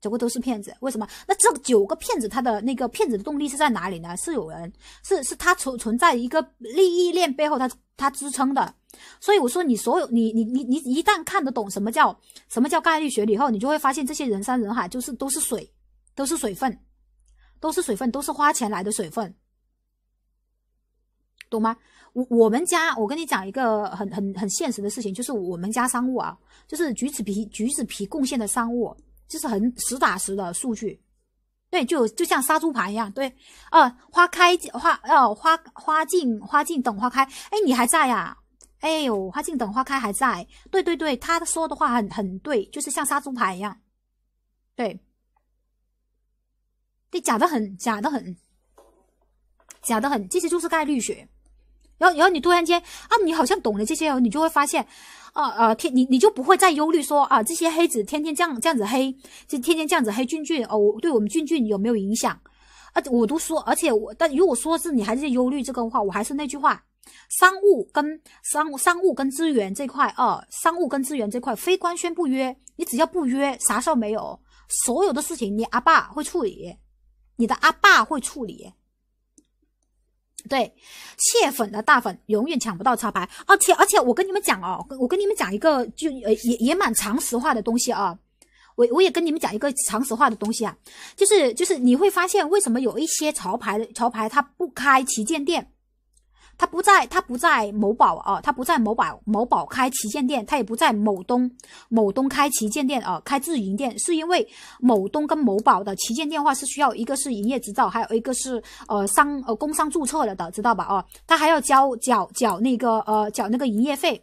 九个都是骗子，为什么？那这九个骗子他的那个骗子的动力是在哪里呢？是有人，是是他存存在一个利益链背后，他他支撑的。所以我说，你所有你你你你一旦看得懂什么叫什么叫概率学以后，你就会发现这些人山人海就是都是水，都是水分，都是水分，都是花钱来的水分，懂吗？我我们家，我跟你讲一个很很很现实的事情，就是我们家商务啊，就是橘子皮橘子皮贡献的商务。就是很实打实的数据，对，就就像杀猪盘一样，对，呃，花开花哦花花尽花尽等花开，哎，你还在呀？哎呦，花尽等花开还在，对对对，他说的话很很对，就是像杀猪盘一样，对，对，假的很，假的很，假的很，这些就是概率学。然后，然后你突然间，啊，你好像懂了这些，哦，你就会发现。啊啊！天，你你就不会再忧虑说啊，这些黑子天天这样这样子黑，就天天这样子黑俊俊哦，对我们俊俊有没有影响？啊，我都说，而且我但如果说是你还是忧虑这个话，我还是那句话，商务跟商商务跟资源这块啊，商务跟资源这块非官宣不约，你只要不约，啥时候没有？所有的事情，你阿爸会处理，你的阿爸会处理。对，蟹粉的大粉永远抢不到潮牌，而且而且我跟你们讲哦，我跟你们讲一个就呃也也蛮常识化的东西啊，我我也跟你们讲一个常识化的东西啊，就是就是你会发现为什么有一些潮牌的潮牌它不开旗舰店。他不在，他不在某宝啊，他不在某宝某宝开旗舰店，他也不在某东某东开旗舰店啊，开自营店，是因为某东跟某宝的旗舰店话是需要一个是营业执照，还有一个是呃商呃工商注册了的，知道吧？哦，他还要交缴缴那个呃缴那个营业费，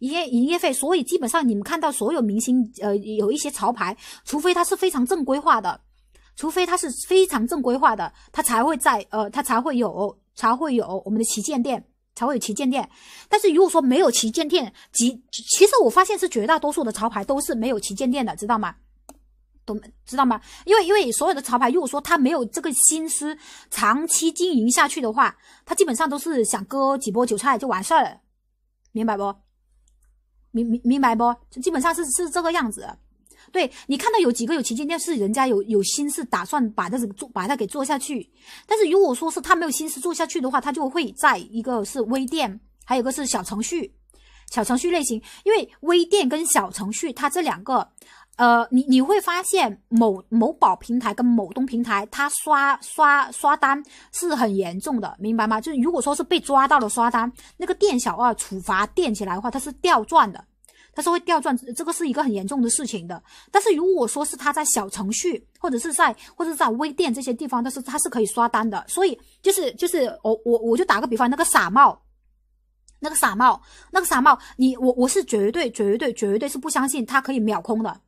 营业营业费，所以基本上你们看到所有明星呃有一些潮牌，除非他是非常正规化的，除非他是非常正规化的，他才会在呃他才会有。才会有我们的旗舰店，才会有旗舰店。但是如果说没有旗舰店，其其实我发现是绝大多数的潮牌都是没有旗舰店的，知道吗？懂知道吗？因为因为所有的潮牌，如果说他没有这个心思长期经营下去的话，他基本上都是想割几波韭菜就完事儿，明白不？明明明白不？基本上是是这个样子。对你看到有几个有旗舰店是人家有有心思打算把这个做把它给做下去，但是如果说是他没有心思做下去的话，他就会在一个是微店，还有一个是小程序，小程序类型，因为微店跟小程序，它这两个，呃，你你会发现某某宝平台跟某东平台，它刷刷刷单是很严重的，明白吗？就是如果说是被抓到了刷单，那个店小二处罚垫起来的话，它是掉钻的。它是会掉钻，这个是一个很严重的事情的。但是如果说是它在小程序或者是在或者是在微店这些地方，但是它是可以刷单的。所以就是就是我我我就打个比方，那个傻帽，那个傻帽，那个傻帽，你我我是绝对绝对绝对是不相信他可以秒空的。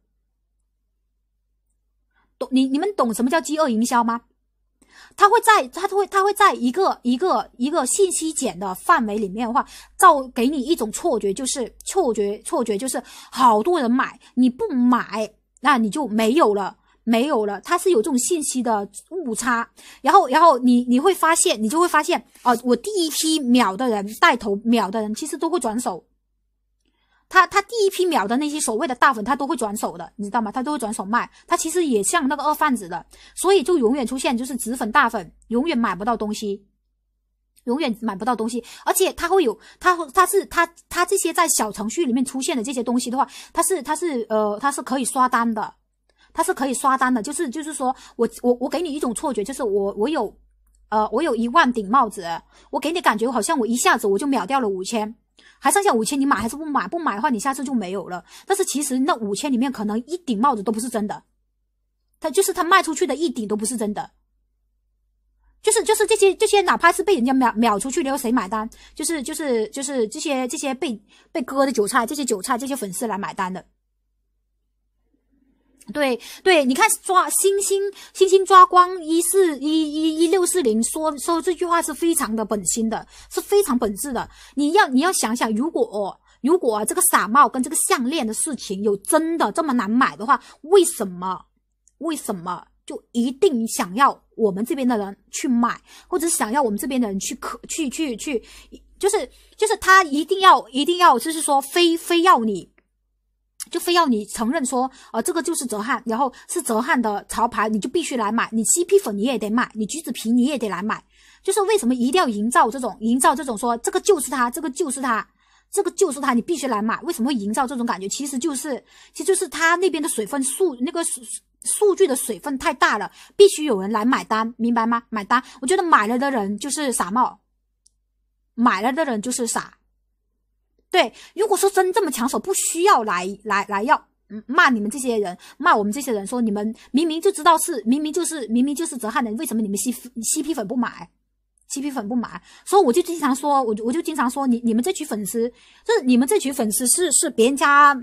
懂你你们懂什么叫饥饿营销吗？他会在，他会，他会在一个一个一个信息茧的范围里面的话，造给你一种错觉，就是错觉，错觉就是好多人买，你不买，那你就没有了，没有了。它是有这种信息的误差，然后，然后你你会发现，你就会发现，啊，我第一批秒的人带头秒的人，其实都会转手。他他第一批秒的那些所谓的大粉，他都会转手的，你知道吗？他都会转手卖，他其实也像那个二贩子的，所以就永远出现就是紫粉大粉永远买不到东西，永远买不到东西，而且他会有他他是他他这些在小程序里面出现的这些东西的话，他是他是呃他是可以刷单的，他是可以刷单的，就是就是说我我我给你一种错觉，就是我我有呃我有一万顶帽子，我给你感觉好像我一下子我就秒掉了五千。还剩下五千，你买还是不买？不买的话，你下次就没有了。但是其实那五千里面可能一顶帽子都不是真的，他就是他卖出去的一顶都不是真的，就是就是这些这些，哪怕是被人家秒秒出去的，谁买单？就是就是就是这些这些被被割的韭菜，这些韭菜这些粉丝来买单的。对对，你看抓星星星星抓光一四一一一六四零说说这句话是非常的本心的，是非常本质的。你要你要想想，如果如果这个傻帽跟这个项链的事情有真的这么难买的话，为什么为什么就一定想要我们这边的人去买，或者想要我们这边的人去可去去去，就是就是他一定要一定要，就是说非非要你。就非要你承认说，呃，这个就是泽汉，然后是泽汉的潮牌，你就必须来买。你 CP 粉你也得买，你橘子皮你也得来买。就是为什么一定要营造这种，营造这种说这个就是它，这个就是它，这个就是他，你必须来买。为什么会营造这种感觉？其实就是，其实就是他那边的水分数，那个数数据的水分太大了，必须有人来买单，明白吗？买单。我觉得买了的人就是傻帽，买了的人就是傻。对，如果说真这么抢手，不需要来来来要骂你们这些人，骂我们这些人，说你们明明就知道是明明就是明明就是泽汉的，为什么你们吸 C 皮粉不买，c 皮粉不买？所以我就经常说，我就我就经常说，你你们这群粉丝，就是你们这群粉丝是是别人家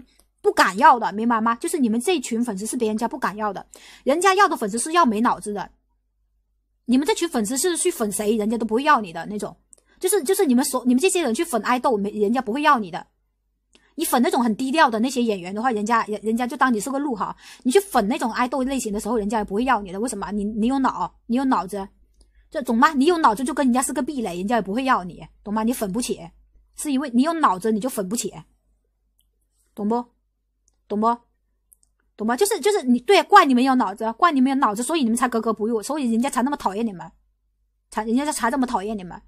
不敢要的，明白吗？就是你们这群粉丝是别人家不敢要的，人家要的粉丝是要没脑子的，你们这群粉丝是去粉谁，人家都不会要你的那种。就是就是你们所你们这些人去粉爱豆，没人家不会要你的。你粉那种很低调的那些演员的话，人家人人家就当你是个路哈。你去粉那种爱豆类型的时候，人家也不会要你的。为什么？你你有脑，你有脑子，这种吗？你有脑子就跟人家是个壁垒，人家也不会要你，懂吗？你粉不起，是因为你有脑子，你就粉不起，懂不？懂不？懂吗？就是就是你对，怪你们有脑子，怪你们有脑子，所以你们才格格不入，所以人家才那么讨厌你们，才人家才这么讨厌你们。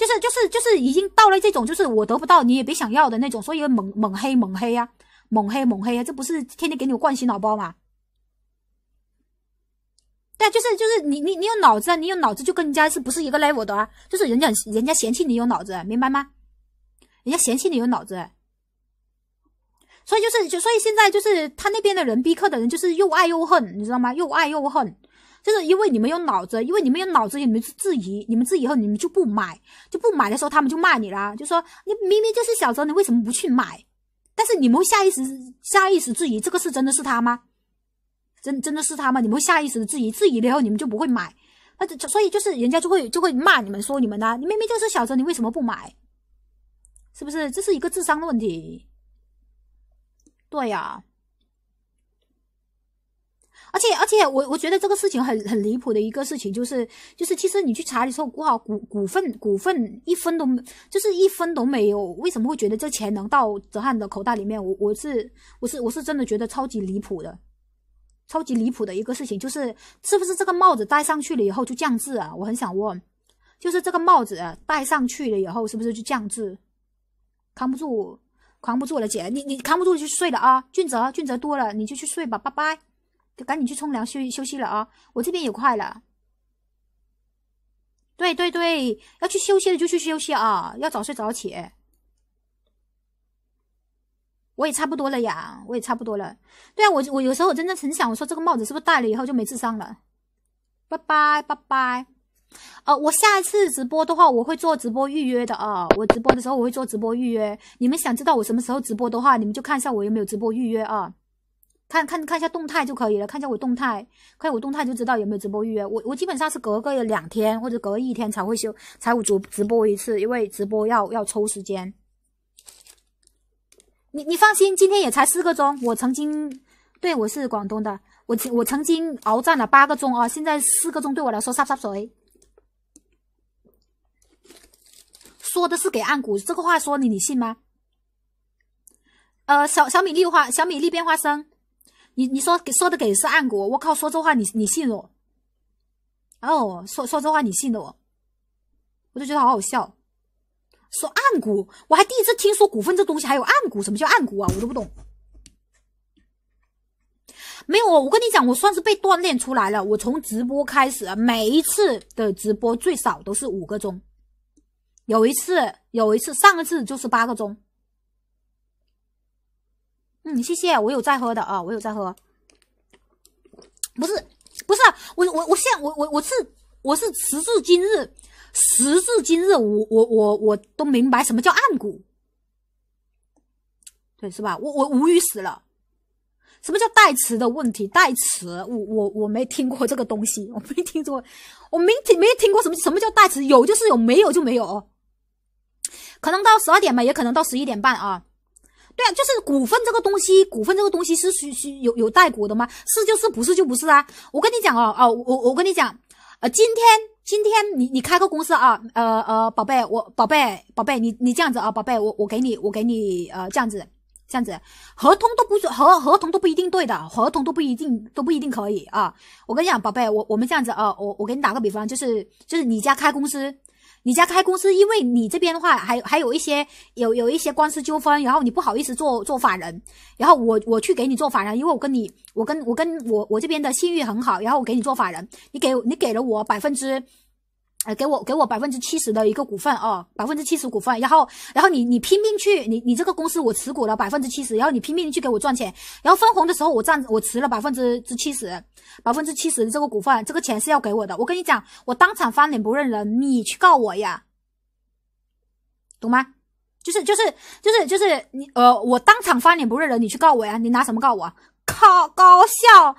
就是就是就是已经到了这种，就是我得不到你也别想要的那种，所以猛猛黑猛黑呀，猛黑猛黑呀，这不是天天给你灌洗脑包吗？但就是就是你你你有脑子啊，你有脑子就跟人家是不是一个 level 的啊？就是人家人家嫌弃你有脑子，明白吗？人家嫌弃你有脑子，所以就是就所以现在就是他那边的人逼克的人就是又爱又恨，你知道吗？又爱又恨。就是因为你们有脑子，因为你们有脑子，你们去质疑，你们质疑后你们就不买，就不买的时候他们就骂你了，就说你明明就是小泽，你为什么不去买？但是你们会下意识下意识质疑这个是真的是他吗？真真的是他吗？你们会下意识的质疑，质疑了以后你们就不会买，那所以就是人家就会就会骂你们说你们呢，你明明就是小泽，你为什么不买？是不是？这是一个智商的问题，对呀。而且而且，我我觉得这个事情很很离谱的一个事情就是就是，其实你去查的时候，哇，股股份股份一分都就是一分都没有，为什么会觉得这钱能到泽汉的口袋里面？我我是我是我是真的觉得超级离谱的，超级离谱的一个事情就是是不是这个帽子戴上去了以后就降质啊？我很想问，就是这个帽子戴上去了以后是不是就降质？扛不住扛不住了，姐你你扛不住就睡了啊！俊泽俊泽多了你就去睡吧，拜拜。赶紧去冲凉休休息了啊！我这边也快了。对对对，要去休息了就去休息啊！要早睡早起。我也差不多了呀，我也差不多了。对啊，我我有时候我真的很想，我说这个帽子是不是戴了以后就没智商了？拜拜拜拜。呃，我下一次直播的话，我会做直播预约的啊。我直播的时候我会做直播预约。你们想知道我什么时候直播的话，你们就看一下我有没有直播预约啊。看看看一下动态就可以了，看一下我动态，看我动态就知道有没有直播预约。我我基本上是隔个两天或者隔一天才会休才会主直播一次，因为直播要要抽时间。你你放心，今天也才四个钟。我曾经对我是广东的，我我曾经鏖战了八个钟啊，现在四个钟对我来说杀杀水。说的是给暗谷这个话说你你信吗？呃，小小米粒花小米粒变花生。你你说给说的给是暗股，我靠，说这话你你信我？哦，说说这话你信的我，我就觉得好好笑。说暗股，我还第一次听说股份这东西还有暗股，什么叫暗股啊？我都不懂。没有，我跟你讲，我算是被锻炼出来了。我从直播开始，每一次的直播最少都是五个钟，有一次有一次上一次就是八个钟。嗯，谢谢，我有在喝的啊，我有在喝。不是，不是，我我我现在我我我是我是时至今日，时至今日，我我我我都明白什么叫暗股，对是吧？我我无语死了。什么叫代词的问题？代词，我我我没听过这个东西，我没听过，我没听没听过什么什么叫代词，有就是有，没有就没有。可能到十二点吧，也可能到十一点半啊。对啊，就是股份这个东西，股份这个东西是需需有有带股的吗？是就是，不是就不是啊！我跟你讲哦哦，我我跟你讲，呃，今天今天你你开个公司啊，呃呃，宝贝，我宝贝宝贝，你你这样子啊，宝贝，我我给你我给你呃这样子这样子，合同都不合合同都不一定对的，合同都不一定都不一定可以啊！我跟你讲，宝贝，我我们这样子啊，我我给你打个比方，就是就是你家开公司。你家开公司，因为你这边的话还还有一些有有一些官司纠纷，然后你不好意思做做法人，然后我我去给你做法人，因为我跟你我跟我跟我我这边的信誉很好，然后我给你做法人，你给你给了我百分之。哎，给我给我百分之七十的一个股份哦，百分之七十股份，然后然后你你拼命去，你你这个公司我持股了百分之七十，然后你拼命去给我赚钱，然后分红的时候我占我持了百分之之七十，百分之七十的这个股份，这个钱是要给我的。我跟你讲，我当场翻脸不认人，你去告我呀，懂吗？就是就是就是就是你呃，我当场翻脸不认人，你去告我呀，你拿什么告我？靠，搞笑！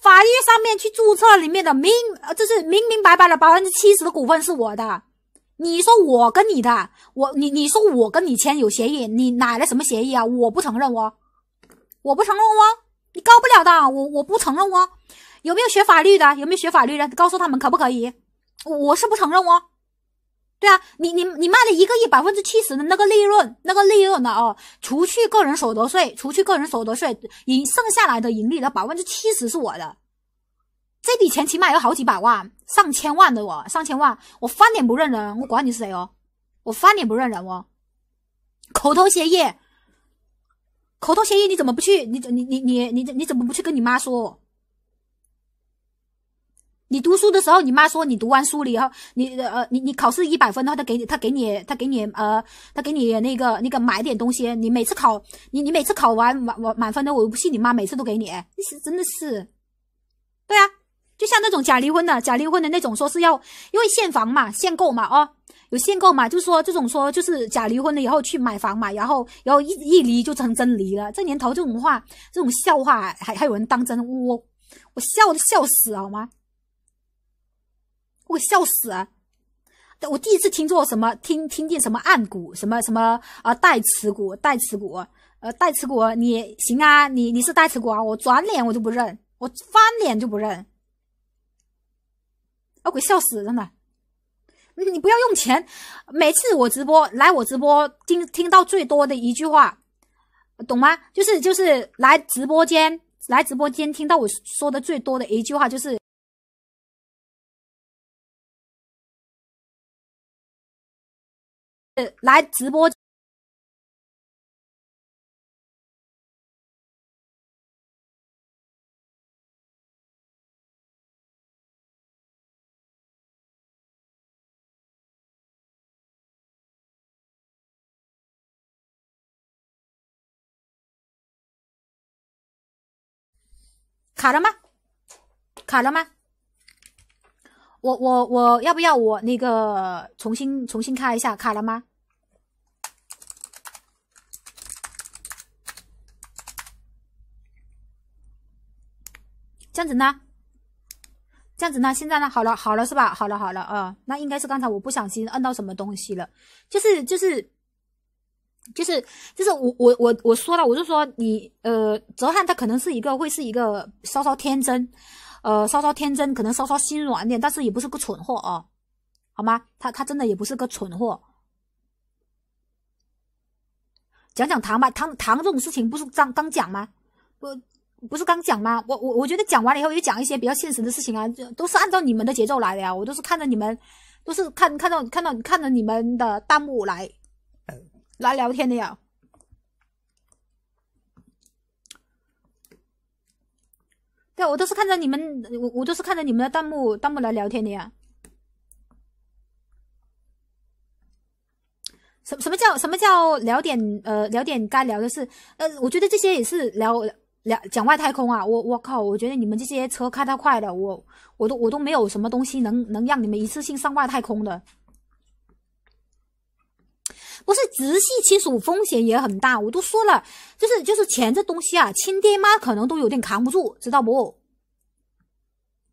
法律上面去注册里面的明，就是明明白白的百分之七十的股份是我的。你说我跟你的，我你你说我跟你签有协议，你哪来什么协议啊？我不承认哦，我不承认哦，你告不了的，我我不承认哦。有没有学法律的？有没有学法律的？告诉他们可不可以？我是不承认哦。对啊，你你你卖了一个亿，百分之七十的那个利润，那个利润的哦，除去个人所得税，除去个人所得税，盈剩下来的盈利的百分之七十是我的，这笔钱起码有好几百万，上千万的我，上千万，我翻脸不认人，我管你是谁哦，我翻脸不认人哦，口头协议，口头协议，你怎么不去？你怎你你你你你你怎么不去跟你妈说？你读书的时候，你妈说你读完书了以后，你呃，你你考试一百分的话，他给你他给你他给你呃，他给你那个那个买点东西。你每次考你你每次考完完完满分的，我不信你妈每次都给你，那是真的是，对啊，就像那种假离婚的，假离婚的那种说是要因为现房嘛，限购嘛哦。有限购嘛，就是说这种说就是假离婚了以后去买房嘛，然后然后一一离就成真离了。这年头这种话这种笑话还还有人当真，我我笑的笑死好吗？我笑死！我第一次听做什么，听听见什么暗股，什么什么啊代持股，代持股，呃，代持股，你行啊，你你是代持股啊！我转脸我就不认，我翻脸就不认，我给笑死，真的！你不要用钱，每次我直播来，我直播听听到最多的一句话，懂吗？就是就是来直播间，来直播间听到我说的最多的一句话就是。来直播卡了吗？卡了吗？我我我要不要我那个重新重新开一下？卡了吗？这样子呢？这样子呢？现在呢？好了，好了，是吧？好了，好了啊。那应该是刚才我不小心摁到什么东西了，就是，就是，就是，就是我，我，我我说了，我就说你，呃，泽汉他可能是一个会是一个稍稍天真，呃，稍稍天真，可能稍稍心软点，但是也不是个蠢货啊，好吗？他他真的也不是个蠢货。讲讲糖吧，糖糖这种事情不是刚刚讲吗？不。不是刚讲吗？我我我觉得讲完了以后，又讲一些比较现实的事情啊，就都是按照你们的节奏来的呀。我都是看着你们，都是看看到看到看着你们的弹幕来，来聊天的呀。对，我都是看着你们，我我都是看着你们的弹幕弹幕来聊天的呀。什什么叫什么叫聊点呃聊点该聊的事？呃，我觉得这些也是聊。两讲外太空啊，我我靠，我觉得你们这些车开太快了，我我都我都没有什么东西能能让你们一次性上外太空的。不是直系亲属风险也很大，我都说了，就是就是钱这东西啊，亲爹妈可能都有点扛不住，知道不？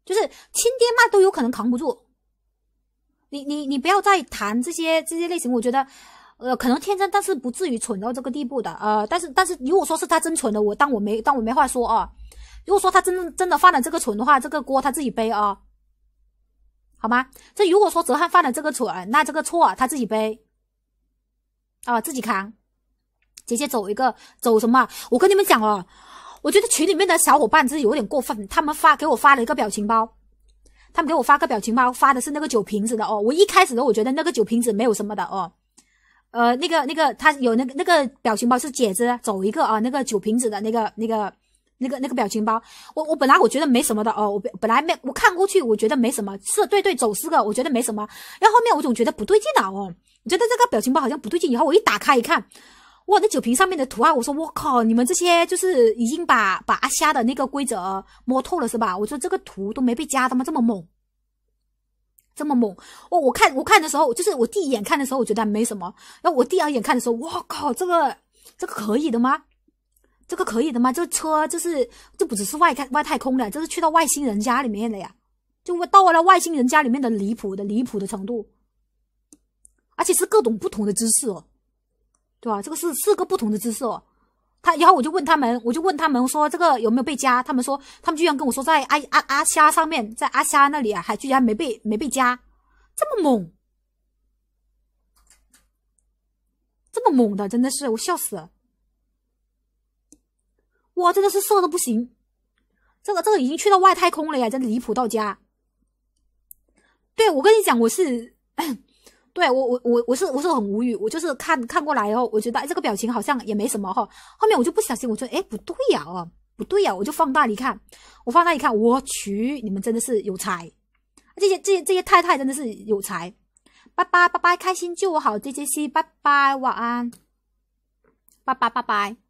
就是亲爹妈都有可能扛不住。你你你不要再谈这些这些类型，我觉得。呃，可能天真，但是不至于蠢到这个地步的，呃，但是但是，如果说是他真蠢的，我当我没当我没话说啊。如果说他真真的犯了这个蠢的话，这个锅他自己背啊，好吗？这如果说泽汉犯了这个蠢，那这个错他自己背啊，自己扛。姐姐走一个，走什么？我跟你们讲哦，我觉得群里面的小伙伴是有点过分，他们发给我发了一个表情包，他们给我发个表情包，发的是那个酒瓶子的哦。我一开始的我觉得那个酒瓶子没有什么的哦。呃，那个那个，他有那个那个表情包是姐子走一个啊，那个酒瓶子的那个那个那个那个表情包。我我本来我觉得没什么的哦，我本来没我看过去，我觉得没什么，是对对走四个，我觉得没什么。然后后面我总觉得不对劲的哦，觉得这个表情包好像不对劲。以后我一打开一看，哇，那酒瓶上面的图案，我说我靠，你们这些就是已经把把阿虾的那个规则摸透了是吧？我说这个图都没被加，他妈这么猛？这么猛！我我看我看的时候，就是我第一眼看的时候，我觉得没什么。然后我第二眼看的时候，我靠，这个这个可以的吗？这个可以的吗？这车就是就不只是外太外太空的，这是去到外星人家里面的呀！就到到了外星人家里面的离谱的离谱的程度，而且是各种不同的姿势哦，对吧？这个是四个不同的姿势哦。他，然后我就问他们，我就问他们说这个有没有被加？他们说，他们居然跟我说在阿阿阿虾上面，在阿虾那里啊，还居然没被没被加，这么猛，这么猛的，真的是我笑死了！哇，真的是色的不行，这个这个已经去到外太空了呀，真的离谱到家。对我跟你讲，我是。对我我我我是我是很无语，我就是看看过来哦，我觉得这个表情好像也没什么哈，后面我就不小心，我说哎不对呀哦不对呀，我就放大你看，我放大一看，我去，你们真的是有才，这些这些这些太太真的是有才，拜拜拜拜，开心就好，j J C，拜拜晚安，拜拜拜拜。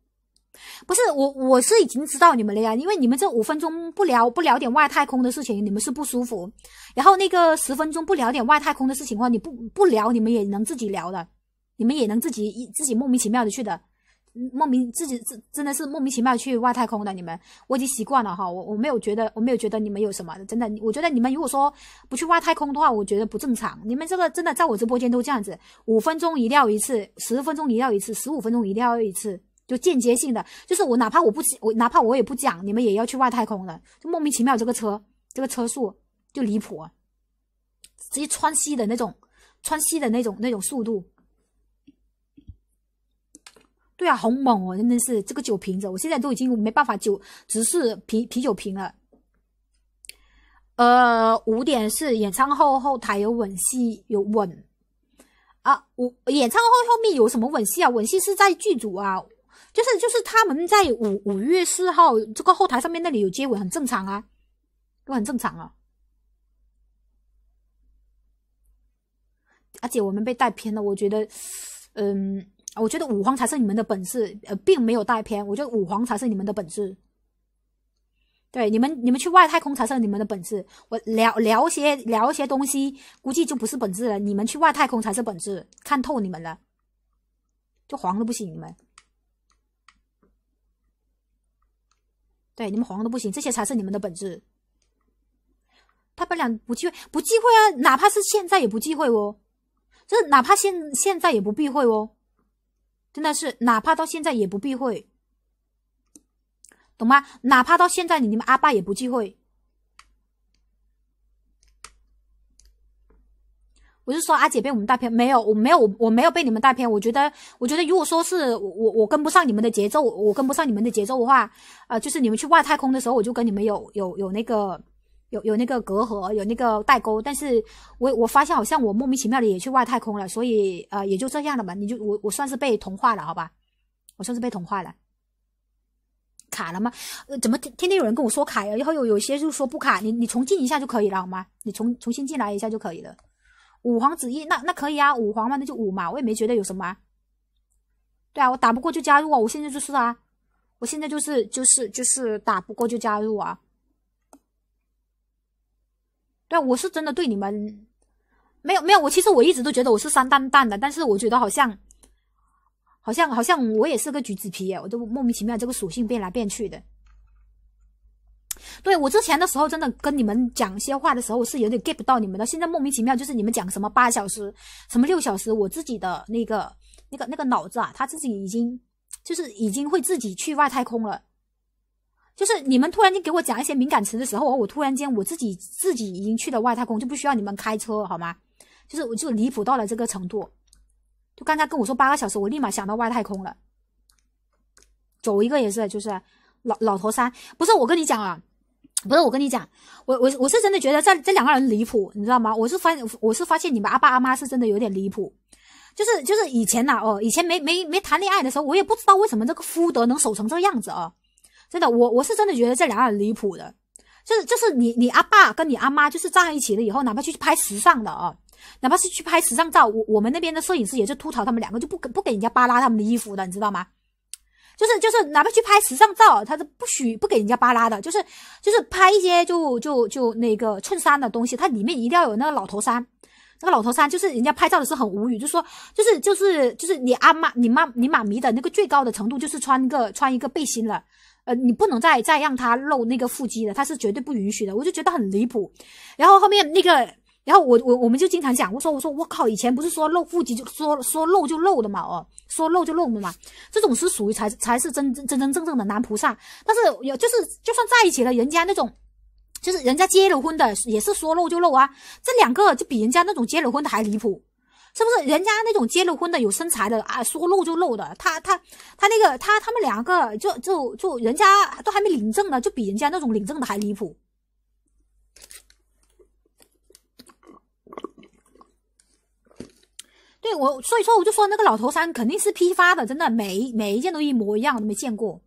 不是我，我是已经知道你们了呀，因为你们这五分钟不聊不聊点外太空的事情，你们是不舒服。然后那个十分钟不聊点外太空的事情的话，你不不聊，你们也能自己聊的，你们也能自己自己莫名其妙的去的，莫名自己真真的是莫名其妙去外太空的。你们，我已经习惯了哈，我我没有觉得我没有觉得你们有什么真的，我觉得你们如果说不去外太空的话，我觉得不正常。你们这个真的在我直播间都这样子，五分钟一定要一次，十分钟一定要一次，十五分钟一定要一次。就间接性的，就是我哪怕我不，我哪怕我也不讲，你们也要去外太空了。就莫名其妙，这个车，这个车速就离谱，直接窜西的那种，窜西的那种那种速度。对啊，好猛哦，真的是这个酒瓶子，我现在都已经没办法酒，只是啤啤酒瓶了。呃，五点是演唱后后台有吻戏，有吻啊。我演唱会后面有什么吻戏啊？吻戏是在剧组啊。就是就是他们在五五月四号这个后台上面那里有接吻，很正常啊，都很正常啊。而且我们被带偏了，我觉得，嗯，我觉得五黄才是你们的本事，呃，并没有带偏。我觉得五黄才是你们的本事。对，你们你们去外太空才是你们的本事。我聊聊些聊些东西，估计就不是本事了。你们去外太空才是本事，看透你们了，就黄的不行，你们。对你们黄的不行，这些才是你们的本质。他本俩不忌讳，不忌讳啊，哪怕是现在也不忌讳哦，就是哪怕现现在也不避讳哦，真的是哪怕到现在也不避讳，懂吗？哪怕到现在你们阿爸也不忌讳。我是说，阿姐被我们带偏，没有，我没有，我没有被你们带偏。我觉得，我觉得，如果说是，我我跟不上你们的节奏，我跟不上你们的节奏的话，呃，就是你们去外太空的时候，我就跟你们有有有那个，有有那个隔阂，有那个代沟。但是我我发现好像我莫名其妙的也去外太空了，所以呃，也就这样了吧。你就我我算是被同化了，好吧？我算是被同化了。卡了吗？呃，怎么天天有人跟我说卡呀？然后有有些就说不卡，你你重进一下就可以了，好吗？你重重新进来一下就可以了。五皇子一，那那可以啊，五皇嘛，那就五嘛，我也没觉得有什么。啊。对啊，我打不过就加入啊，我现在就是啊，我现在就是就是就是打不过就加入啊。对，我是真的对你们没有没有，我其实我一直都觉得我是三蛋蛋的，但是我觉得好像好像好像我也是个橘子皮耶，我都莫名其妙这个属性变来变去的。对我之前的时候，真的跟你们讲一些话的时候是有点 get 不到你们的。现在莫名其妙就是你们讲什么八小时，什么六小时，我自己的那个那个那个脑子啊，他自己已经就是已经会自己去外太空了。就是你们突然间给我讲一些敏感词的时候，我突然间我自己自己已经去了外太空，就不需要你们开车好吗？就是我就离谱到了这个程度。就刚才跟我说八个小时，我立马想到外太空了。走一个也是，就是老老头山，不是我跟你讲啊。不是我跟你讲，我我我是真的觉得这这两个人离谱，你知道吗？我是发我是发现你们阿爸阿妈是真的有点离谱，就是就是以前呐，哦，以前没没没谈恋爱的时候，我也不知道为什么这个夫德能守成这个样子啊，真的，我我是真的觉得这两个人离谱的，就是就是你你阿爸跟你阿妈就是站一起了以后，哪怕去拍时尚的啊，哪怕是去拍时尚照，我我们那边的摄影师也是吐槽他们两个就不不给人家扒拉他们的衣服的，你知道吗？就是就是，哪怕去拍时尚照，他都不许不给人家扒拉的。就是就是拍一些就就就那个衬衫的东西，它里面一定要有那个老头衫。那个老头衫就是人家拍照的时候很无语，就说就是就是就是你阿妈你妈你妈咪的那个最高的程度就是穿一个穿一个背心了，呃，你不能再再让他露那个腹肌了，他是绝对不允许的。我就觉得很离谱。然后后面那个。然后我我我们就经常讲，我说我说我靠，以前不是说露腹肌就说说露就露的嘛，哦，说露就露的嘛，这种是属于才才是真真真真正正的男菩萨。但是有就是就算在一起了，人家那种就是人家结了婚的也是说露就露啊，这两个就比人家那种结了婚的还离谱，是不是？人家那种结了婚的有身材的啊，说露就露的，他他他那个他他们两个就就就人家都还没领证呢，就比人家那种领证的还离谱。我所以说，我就说那个老头衫肯定是批发的，真的，每每一件都一模一样，我都没见过，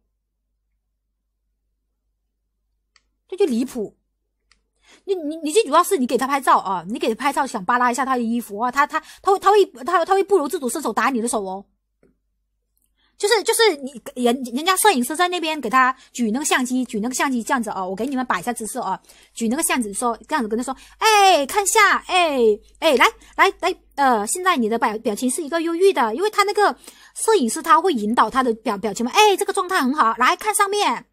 这就离谱。你你你最主要是你给他拍照啊，你给他拍照想扒拉一下他的衣服啊，他他他会他会他他会不由自主伸手打你的手哦。就是就是，你人人家摄影师在那边给他举那个相机，举那个相机这样子哦，我给你们摆一下姿势哦，举那个相机说这样子跟他说，哎，看一下，哎哎，来来来，呃，现在你的表表情是一个忧郁的，因为他那个摄影师他会引导他的表表情嘛，哎，这个状态很好，来看上面。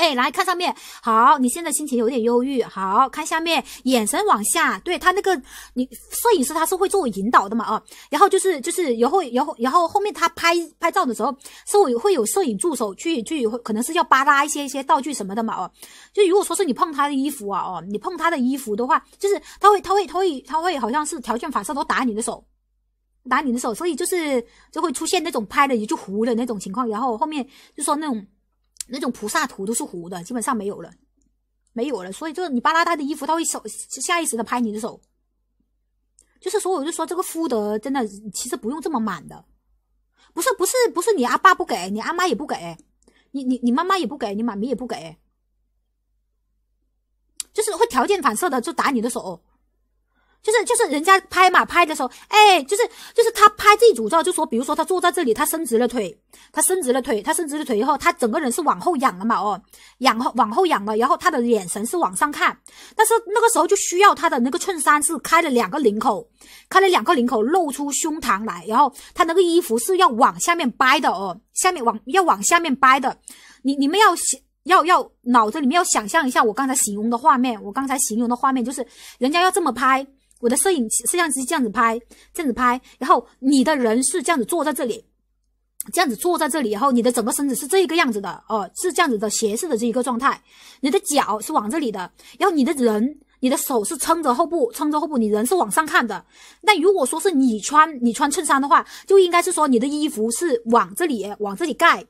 哎，来看上面。好，你现在心情有点忧郁。好看下面，眼神往下。对他那个，你摄影师他是会做引导的嘛？哦，然后就是就是，然后然后然后后面他拍拍照的时候，是会会有摄影助手去去，可能是要扒拉一些一些道具什么的嘛？哦，就如果说是你碰他的衣服啊，哦，你碰他的衣服的话，就是他会他会他会他会好像是条件反射都打你的手，打你的手，所以就是就会出现那种拍的一就糊的那种情况。然后后面就说那种。那种菩萨图都是糊的，基本上没有了，没有了。所以就是你扒拉他的衣服，他会手下意识的拍你的手，就是说，我就说这个福德真的，其实不用这么满的，不是，不是，不是你阿爸不给你，阿妈也不给你，你你妈妈也不给你，妈咪也不给，就是会条件反射的就打你的手。就是就是人家拍嘛，拍的时候，哎，就是就是他拍自己组照，就说比如说他坐在这里，他伸直了腿，他伸直了腿，他伸直了腿以后，他整个人是往后仰了嘛，哦，仰后往后仰了，然后他的眼神是往上看，但是那个时候就需要他的那个衬衫是开了两个领口，开了两个领口露出胸膛来，然后他那个衣服是要往下面掰的哦，下面往要往下面掰的，你你们要要要脑子里面要想象一下我刚才形容的画面，我刚才形容的画面就是人家要这么拍。我的摄影摄像机这样子拍，这样子拍，然后你的人是这样子坐在这里，这样子坐在这里，然后你的整个身子是这个样子的，哦，是这样子的斜视的这一个状态，你的脚是往这里的，然后你的人，你的手是撑着后部，撑着后部，你人是往上看的。那如果说是你穿你穿衬衫的话，就应该是说你的衣服是往这里往这里盖。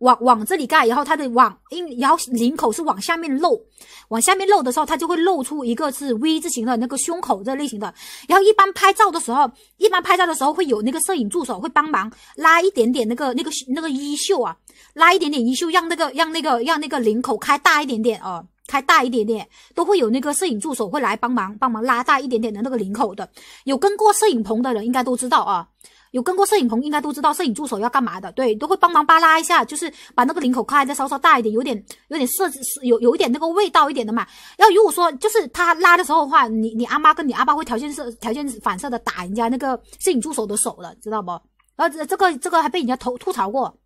往往这里盖，然后它的往，因然后领口是往下面露，往下面露的时候，它就会露出一个是 V 字形的那个胸口这类型的。然后一般拍照的时候，一般拍照的时候会有那个摄影助手会帮忙拉一点点那个那个那个衣袖啊，拉一点点衣袖，让那个让那个让那个领口开大一点点啊，开大一点点，都会有那个摄影助手会来帮忙帮忙拉大一点点的那个领口的。有跟过摄影棚的人应该都知道啊。有跟过摄影棚，应该都知道摄影助手要干嘛的，对，都会帮忙扒拉一下，就是把那个领口开的稍稍大一点，有点有点设计，有有一点那个味道一点的嘛。然后如果说就是他拉的时候的话，你你阿妈跟你阿爸会条件是条件反射的打人家那个摄影助手的手的，知道不？然后这这个这个还被人家吐吐槽过，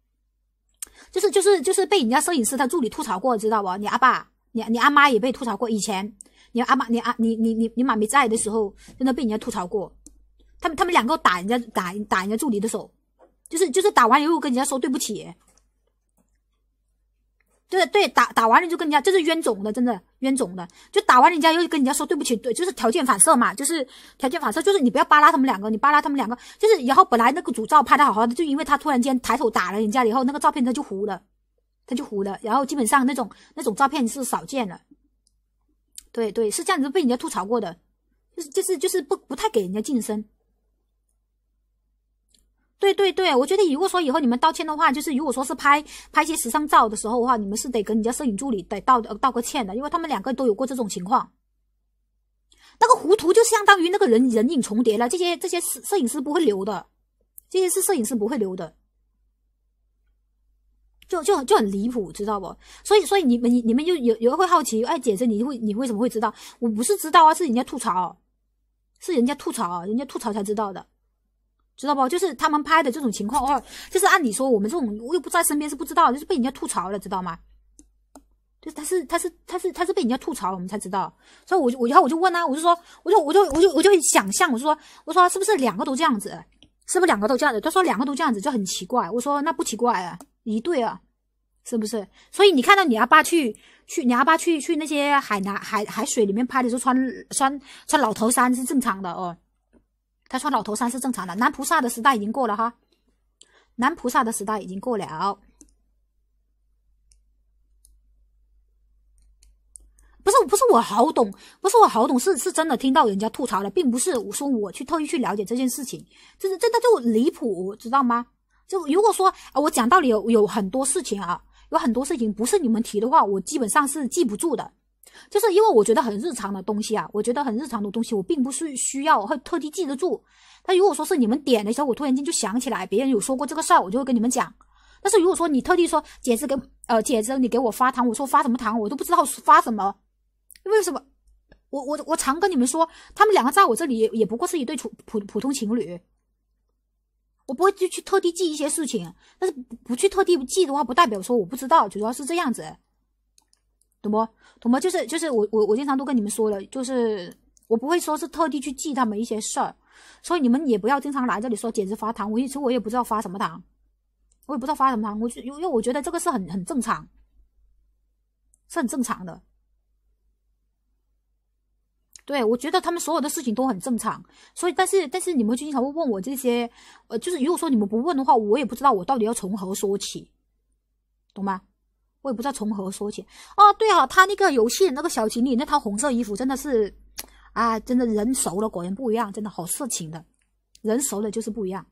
就是就是就是被人家摄影师他助理吐槽过，知道不？你阿爸，你你阿妈也被吐槽过。以前你阿妈你阿你你你你妈没在的时候，真的被人家吐槽过。他们他们两个打人家打打人家助理的手，就是就是打完以后跟人家说对不起，对对打打完了就跟人家就是冤种的，真的冤种的，就打完人家又跟人家说对不起，对就是条件反射嘛，就是条件反射，就是你不要扒拉他们两个，你扒拉他们两个就是，然后本来那个主照拍的好好的，就因为他突然间抬头打了人家以后，那个照片他就糊了，他就糊了，然后基本上那种那种照片是少见了，对对是这样子被人家吐槽过的，就是就是就是不不太给人家晋升。对对对，我觉得如果说以后你们道歉的话，就是如果说是拍拍些时尚照的时候的话，你们是得跟人家摄影助理得道道个歉的，因为他们两个都有过这种情况。那个糊涂就相当于那个人人影重叠了，这些这些摄摄影师不会留的，这些是摄影师不会留的，就就就很离谱，知道不？所以所以你们你你们就有有人会好奇，哎，姐姐你会你为什么会知道？我不是知道啊，是人家吐槽，是人家吐槽，人家吐槽才知道的。知道不？就是他们拍的这种情况哦。就是按理说，我们这种我又不在身边是不知道，就是被人家吐槽了，知道吗？就他是他是他是他是被人家吐槽，我们才知道。所以我就我后我就问啊，我就说，我就我就我就我就想象，我就说，我说是不是两个都这样子？是不是两个都这样子？他说两个都这样子就很奇怪。我说那不奇怪啊，一对啊，是不是？所以你看到你阿爸去去你阿爸去去那些海南海海水里面拍的时候穿穿穿老头衫是正常的哦。他说：“老头山是正常的，南菩萨的时代已经过了哈，南菩萨的时代已经过了。不是，不是我好懂，不是我好懂，是是真的听到人家吐槽了，并不是我说我去特意去了解这件事情，就是真的就离谱，知道吗？就如果说啊，我讲道理有有很多事情啊，有很多事情不是你们提的话，我基本上是记不住的。”就是因为我觉得很日常的东西啊，我觉得很日常的东西，我并不是需要会特地记得住。但如果说是你们点的时候，我突然间就想起来，别人有说过这个事儿，我就会跟你们讲。但是如果说你特地说，姐子给呃，姐子你给我发糖，我说发什么糖，我都不知道发什么。为什么？我我我常跟你们说，他们两个在我这里也也不过是一对普普普通情侣，我不会就去特地记一些事情。但是不去特地记的话，不代表说我不知道，主要是这样子。懂不？懂不？就是就是我我我经常都跟你们说了，就是我不会说是特地去记他们一些事儿，所以你们也不要经常来这里说，简直发糖。我一直我也不知道发什么糖，我也不知道发什么糖。我就因为我觉得这个是很很正常，是很正常的。对，我觉得他们所有的事情都很正常。所以，但是但是你们就经常会问我这些，呃，就是如果说你们不问的话，我也不知道我到底要从何说起，懂吗？我也不知道从何说起哦，对啊，他那个游戏那个小情侣那套红色衣服真的是，啊，真的人熟了果然不一样，真的好色情的，人熟了就是不一样。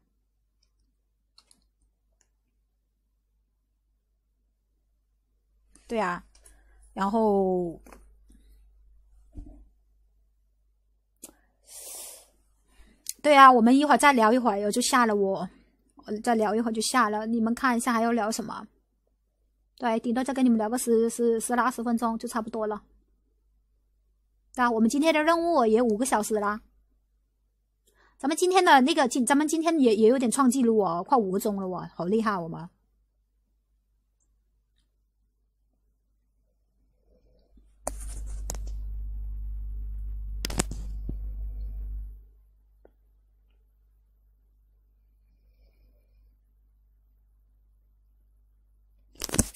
对啊，然后，对啊，我们一会儿再聊一会儿就下了，我我再聊一会儿就下了，你们看一下还要聊什么。对，顶多再跟你们聊个十十十来二十分钟就差不多了。那我们今天的任务也五个小时啦。咱们今天的那个今咱们今天也也有点创记录哦，快五个钟了哇，好厉害我们。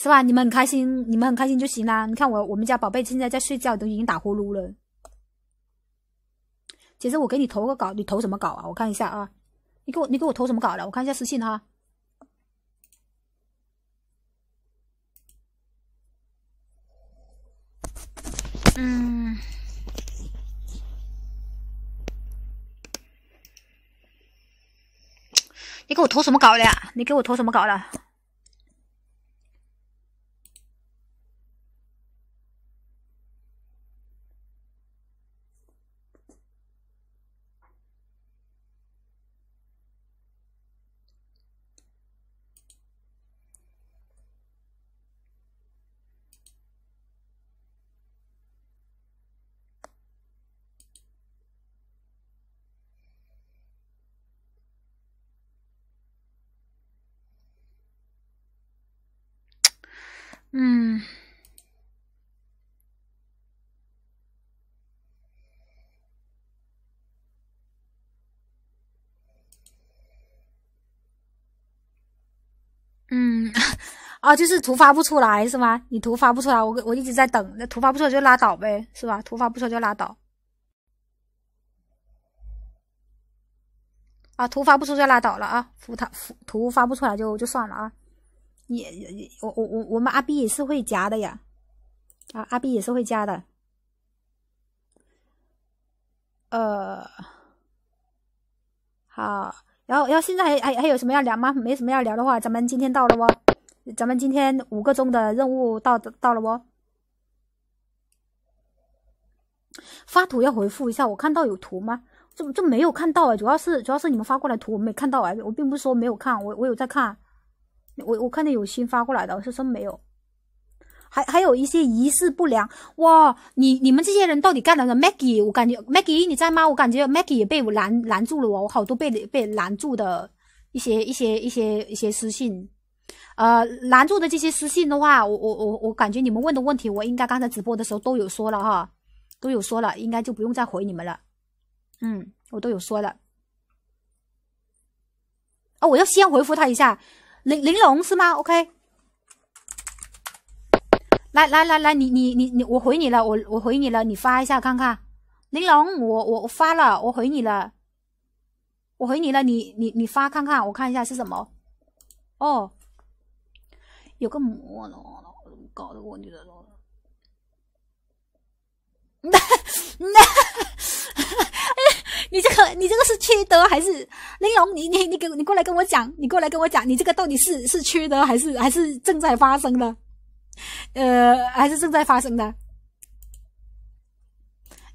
是吧？你们很开心，你们很开心就行啦。你看我，我们家宝贝现在在睡觉，都已经打呼噜了。姐，姐，我给你投个稿，你投什么稿啊？我看一下啊。你给我，你给我投什么稿了？我看一下私信哈。嗯，你给我投什么稿了？你给我投什么稿了？嗯，嗯，啊，就是图发不出来是吗？你图发不出来，我我一直在等。那图发不出来就拉倒呗，是吧？图发不出来就拉倒。啊，图发不出就拉倒了啊！图他图发不出来就就算了啊。也，我我我我们阿 B 也是会夹的呀，啊，阿 B 也是会夹的。呃，好，然后然后现在还还还有什么要聊吗？没什么要聊的话，咱们今天到了哦，咱们今天五个钟的任务到到了哦。发图要回复一下，我看到有图吗？么就没有看到哎，主要是主要是你们发过来图我没看到哎，我并不是说没有看，我我有在看。我我看到有新发过来的，我说没有，还还有一些仪式不良哇！你你们这些人到底干了什么？Maggie，我感觉 Maggie 你在吗？我感觉 Maggie 也被我拦拦住了哦，我好多被被拦住的一些一些一些一些私信，呃，拦住的这些私信的话，我我我我感觉你们问的问题，我应该刚才直播的时候都有说了哈，都有说了，应该就不用再回你们了。嗯，我都有说的。哦，我要先回复他一下。玲玲珑是吗？OK，来来来来，你你你你，我回你了，我我回你了，你发一下看看。玲珑，我我我发了，我回你了，我回你了，你你你发看看，我看一下是什么。哦，有个魔呢，搞得我你的。哈那。你这个，你这个是缺德还是玲珑？你你你，给你过来跟我讲，你过来跟我讲，你这个到底是是缺德还是还是正在发生的？呃，还是正在发生的？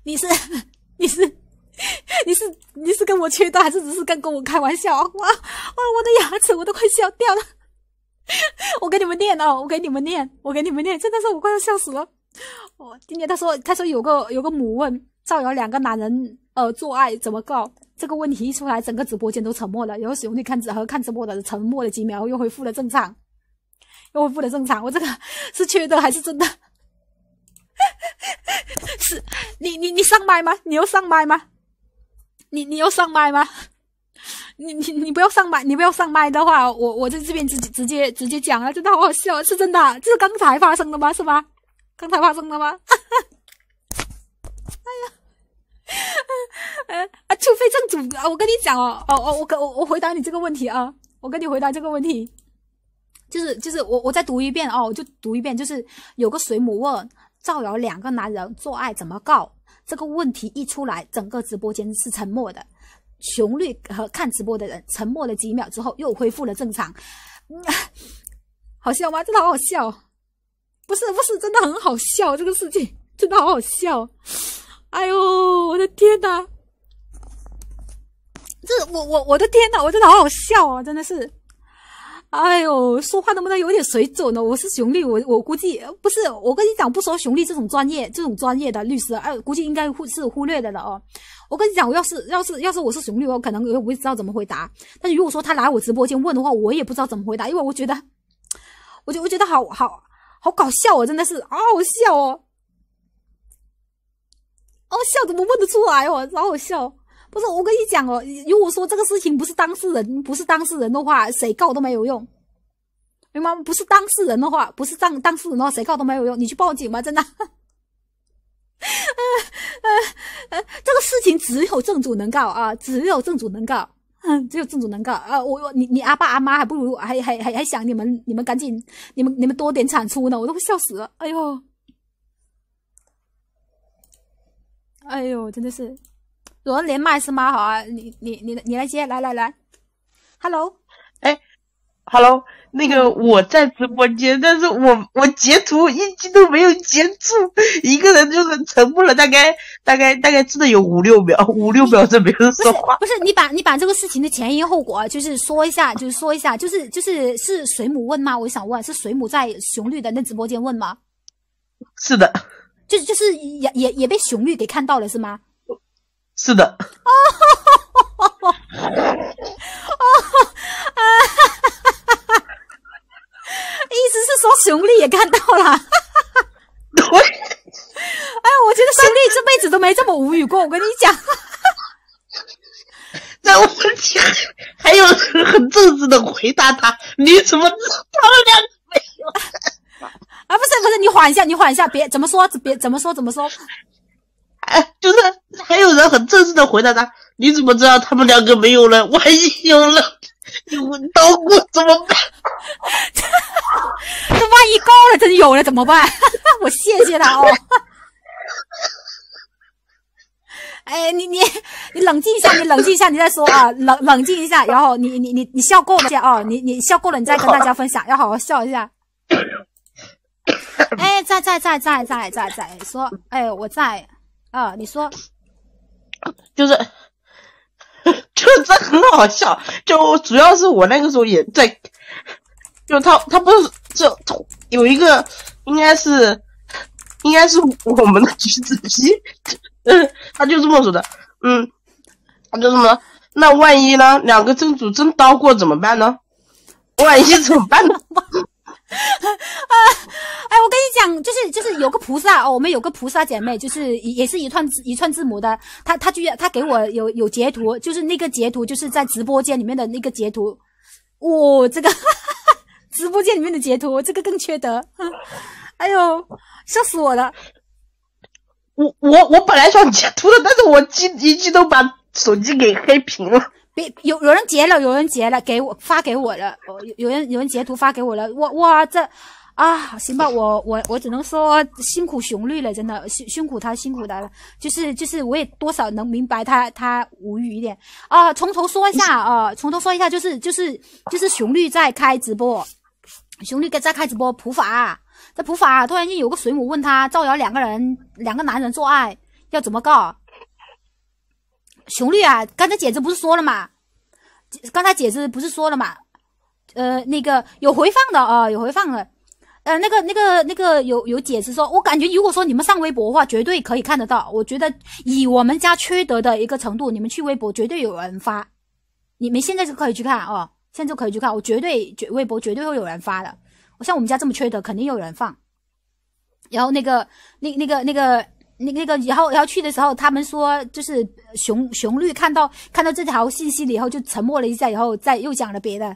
你是 你是你是你是跟我缺德还是只是跟跟我开玩笑？哇哇，我的牙齿我都快笑掉了！我给你们念哦，我给你们念，我给你们念，真的是我快要笑死了！我今天他说他说有个有个母问。到有两个男人，呃，做爱怎么搞？这个问题一出来，整个直播间都沉默了。然后兄弟看直和看直播的沉默了几秒，又恢复了正常，又恢复了正常。我这个是缺的还是真的？是你你你上麦吗？你要上麦吗？你你要上麦吗？你你你不要上麦，你不要上麦的话，我我在这边直直接直接讲啊，真的好好笑，是真的，这是刚才发生的吗？是吗？刚才发生的吗？啊！除非正主啊！我跟你讲哦，哦哦，我我回答你这个问题啊，我跟你回答这个问题，就是就是我我再读一遍哦，我就读一遍，就是有个水母问造谣两个男人做爱怎么告这个问题一出来，整个直播间是沉默的，熊绿和看直播的人沉默了几秒之后又恢复了正常，好笑吗？真的好好笑，不是不是真的很好笑，这个事情真的好好笑。哎呦，我的天哪！这我我我的天哪，我真的好好笑啊，真的是。哎呦，说话能不能有点水准呢？我是熊律，我我估计不是。我跟你讲，不说熊律这种专业，这种专业的律师，估计应该忽是忽略的了哦。我跟你讲，我要是要是要是我是熊律，我可能我不会知道怎么回答。但如果说他来我直播间问的话，我也不知道怎么回答，因为我觉得，我就我觉得好好好搞笑哦，真的是啊，好笑哦。哦，笑怎么问得出来？哦，老好笑，不是我跟你讲哦，如果说这个事情不是当事人，不是当事人的话，谁告都没有用，明白吗？不是当事人的话，不是当当事人的话，谁告都没有用。你去报警吧，真的。这个事情只有正主能告啊，只有正主能告，只有正主能告啊！我我你你阿爸阿妈还不如还还还还想你们你们赶紧你们你们多点产出呢，我都要笑死了，哎呦！哎呦，真的是有人连麦是吗？好啊！你你你你来接，来来来，Hello，哎，Hello，那个我在直播间，但是我我截图一记都没有截住，一个人就是沉默了大概大概大概真的有五六秒，五六秒是没有说话。不是你把你把这个事情的前因后果就是说一下，就是说一下，就是就是是水母问吗？我想问，是水母在熊绿的那直播间问吗？是的。就就是也也也被熊绿给看到了是吗？是的。哦，哈哈哈哦，哈哈哈哈哈哈！意思是说熊丽也看到了。对。哎我觉得兄弟这辈子都没这么无语过，我跟你讲。那我讲，还有很正直的回答他，你怎么他们两个？啊，不是不是，你缓一下，你缓一下，别怎么说，别怎么说怎么说。哎，就是还有人很正式的回答他，你怎么知道他们两个没有了？万一有了，有刀过怎么办？这万一高了，真有了怎么办？我谢谢他哦。哎，你你你冷静一下，你冷静一下，你再说啊，冷冷静一下，然后你你你你笑够了哦，你你笑够了，你再跟大家分享，要好好笑一下。哎，在在在在在在在说，哎，我在，呃，你说，就是，就这很好笑，就主要是我那个时候也在，就他他不是这有一个应该是应该是我们的橘子皮，嗯，他就这么说的，嗯，他就什么，那万一呢？两个正主真刀过怎么办呢？万一怎么办呢？啊，哎，我跟你讲，就是就是有个菩萨哦，我们有个菩萨姐妹，就是也是一串一串字母的，她她居然她给我有有截图，就是那个截图就是在直播间里面的那个截图，哇，这个哈哈 直播间里面的截图，这个更缺德，哎呦，笑死我了！我我我本来想截图的，但是我一激动把手机给黑屏了。别有有人截了，有人截了，给我发给我了，我有有人有人截图发给我了，我哇这，啊行吧，我我我只能说辛苦熊绿了，真的辛辛苦他辛苦他了，就是就是我也多少能明白他他无语一点啊，从头说一下啊，从头说一下就是就是就是熊绿在开直播，熊绿在在开直播普法，在普法，突然间有个水母问他造谣两个人两个男人做爱要怎么告。雄绿啊，刚才姐子不是说了吗？刚才姐子不是说了吗？呃，那个有回放的啊，有回放的。呃，那个、那个、那个有有解释说，我感觉如果说你们上微博的话，绝对可以看得到。我觉得以我们家缺德的一个程度，你们去微博绝对有人发。你们现在就可以去看哦，现在就可以去看，我绝对绝微博绝对会有人发的。我像我们家这么缺德，肯定有人放。然后那个、那、那个、那个、那那个，然后然后去的时候，他们说就是。雄雄绿看到看到这条信息了以后，就沉默了一下，以后再又讲了别的。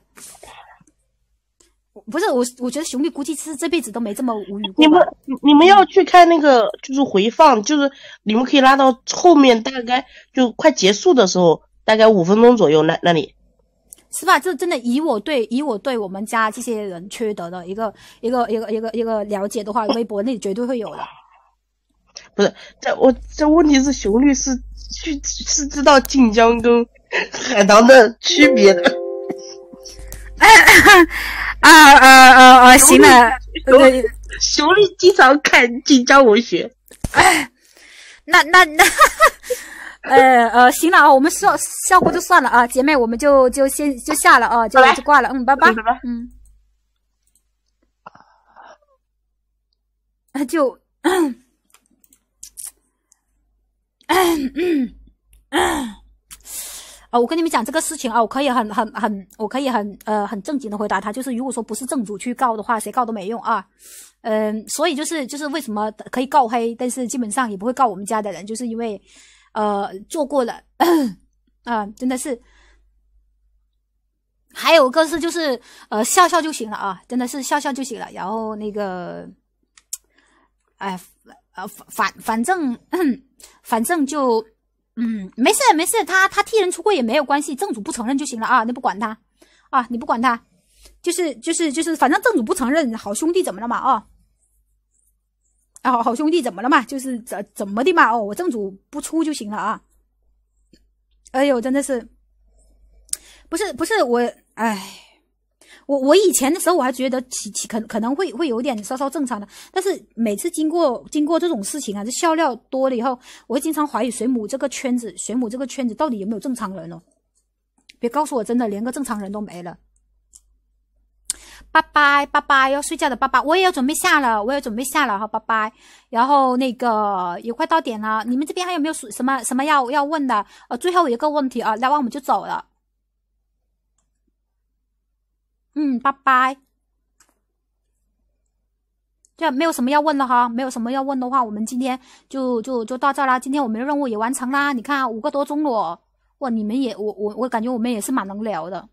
不是我，我觉得雄绿估计是这辈子都没这么无语过。你们，你们要去看那个，就是回放，就是你们可以拉到后面，大概就快结束的时候，大概五分钟左右那那里。是吧？就真的以我对以我对我们家这些人缺德的一个一个一个一个一个了解的话，微博那里绝对会有的。不是，这我这问题是熊律师去是知道晋江跟海棠的区别的。啊啊啊啊！行了，熊律，熊律经常看晋江文学。哎，那那那，呃呃，行了啊，我们笑笑过就算了啊，姐妹，我们就就先就下了啊，就就挂了，嗯，拜拜，嗯。那 就。啊，我跟你们讲这个事情啊，我可以很很很，我可以很呃很正经的回答他，就是如果说不是正主去告的话，谁告都没用啊。嗯，所以就是就是为什么可以告黑，但是基本上也不会告我们家的人，就是因为呃做过了 啊，真的是。还有个是就是呃笑笑就行了啊，真的是笑笑就行了。然后那个，哎，呃反反正。反正就，嗯，没事没事，他他替人出柜也没有关系，正主不承认就行了啊，你不管他啊，你不管他，就是就是就是，反正正主不承认，好兄弟怎么了嘛啊？啊，好兄弟怎么了嘛？就是怎怎么的嘛？哦，我正主不出就行了啊。哎呦，真的是，不是不是我，哎。我我以前的时候我还觉得其其可可能会会有点稍稍正常的，但是每次经过经过这种事情啊，这笑料多了以后，我会经常怀疑水母这个圈子，水母这个圈子到底有没有正常人哦？别告诉我真的连个正常人都没了。拜拜拜拜，要睡觉的拜拜，我也要准备下了，我也准备下了哈，拜拜。然后那个也快到点了，你们这边还有没有什么什么要要问的？呃，最后一个问题啊，聊完我们就走了。嗯，拜拜，这没有什么要问的哈，没有什么要问的话，我们今天就就就到这啦，今天我们的任务也完成啦，你看五个多钟了，哇，你们也，我我我感觉我们也是蛮能聊的，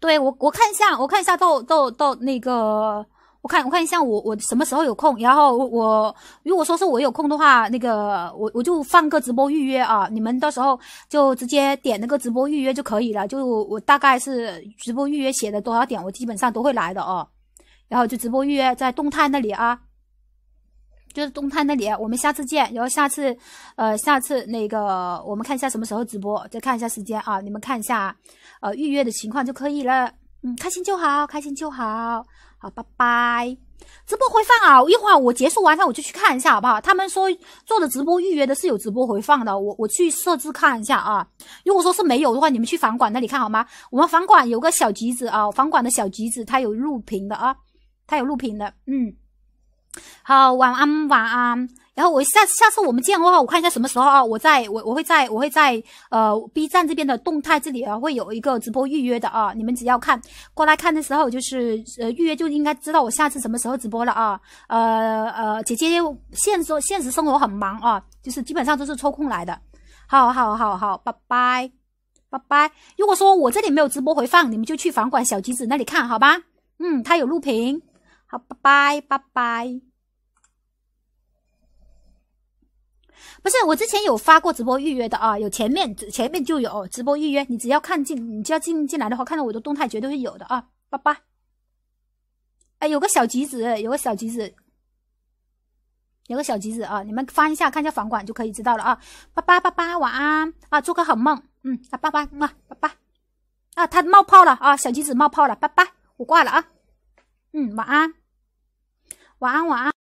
对我我看一下，我看一下到到到那个。我看我看一下我我什么时候有空，然后我如果说是我有空的话，那个我我就放个直播预约啊，你们到时候就直接点那个直播预约就可以了。就我大概是直播预约写的多少点，我基本上都会来的哦。然后就直播预约在动态那里啊，就是动态那里。我们下次见，然后下次呃下次那个我们看一下什么时候直播，再看一下时间啊，你们看一下呃预约的情况就可以了。嗯，开心就好，开心就好。好，拜拜。直播回放啊，一会儿我结束完，那我就去看一下，好不好？他们说做的直播预约的是有直播回放的，我我去设置看一下啊。如果说是没有的话，你们去房管那里看好吗？我们房管有个小橘子啊，房管的小橘子它有录屏的啊，它有录屏的。嗯，好，晚安，晚安。然后我下下次我们见的话，我看一下什么时候啊？我在我我会在我会在呃 B 站这边的动态这里啊，会有一个直播预约的啊。你们只要看过来看的时候，就是呃预约就应该知道我下次什么时候直播了啊。呃呃，姐姐现实现实生活很忙啊，就是基本上都是抽空来的。好好好好，拜拜拜拜。如果说我这里没有直播回放，你们就去房管小橘子那里看好吧？嗯，他有录屏。好，拜拜拜拜。不是我之前有发过直播预约的啊，有前面，前面就有直播预约，你只要看进，你只要进进来的话，看到我的动态绝对会有的啊，拜拜。哎，有个小橘子，有个小橘子，有个小橘子啊，你们翻一下，看一下房管就可以知道了啊，拜拜拜拜，晚安啊，做个好梦，嗯，啊，拜拜啊，拜拜。啊，他冒泡了啊，小橘子冒泡了，拜拜，我挂了啊，嗯，晚安，晚安，晚安。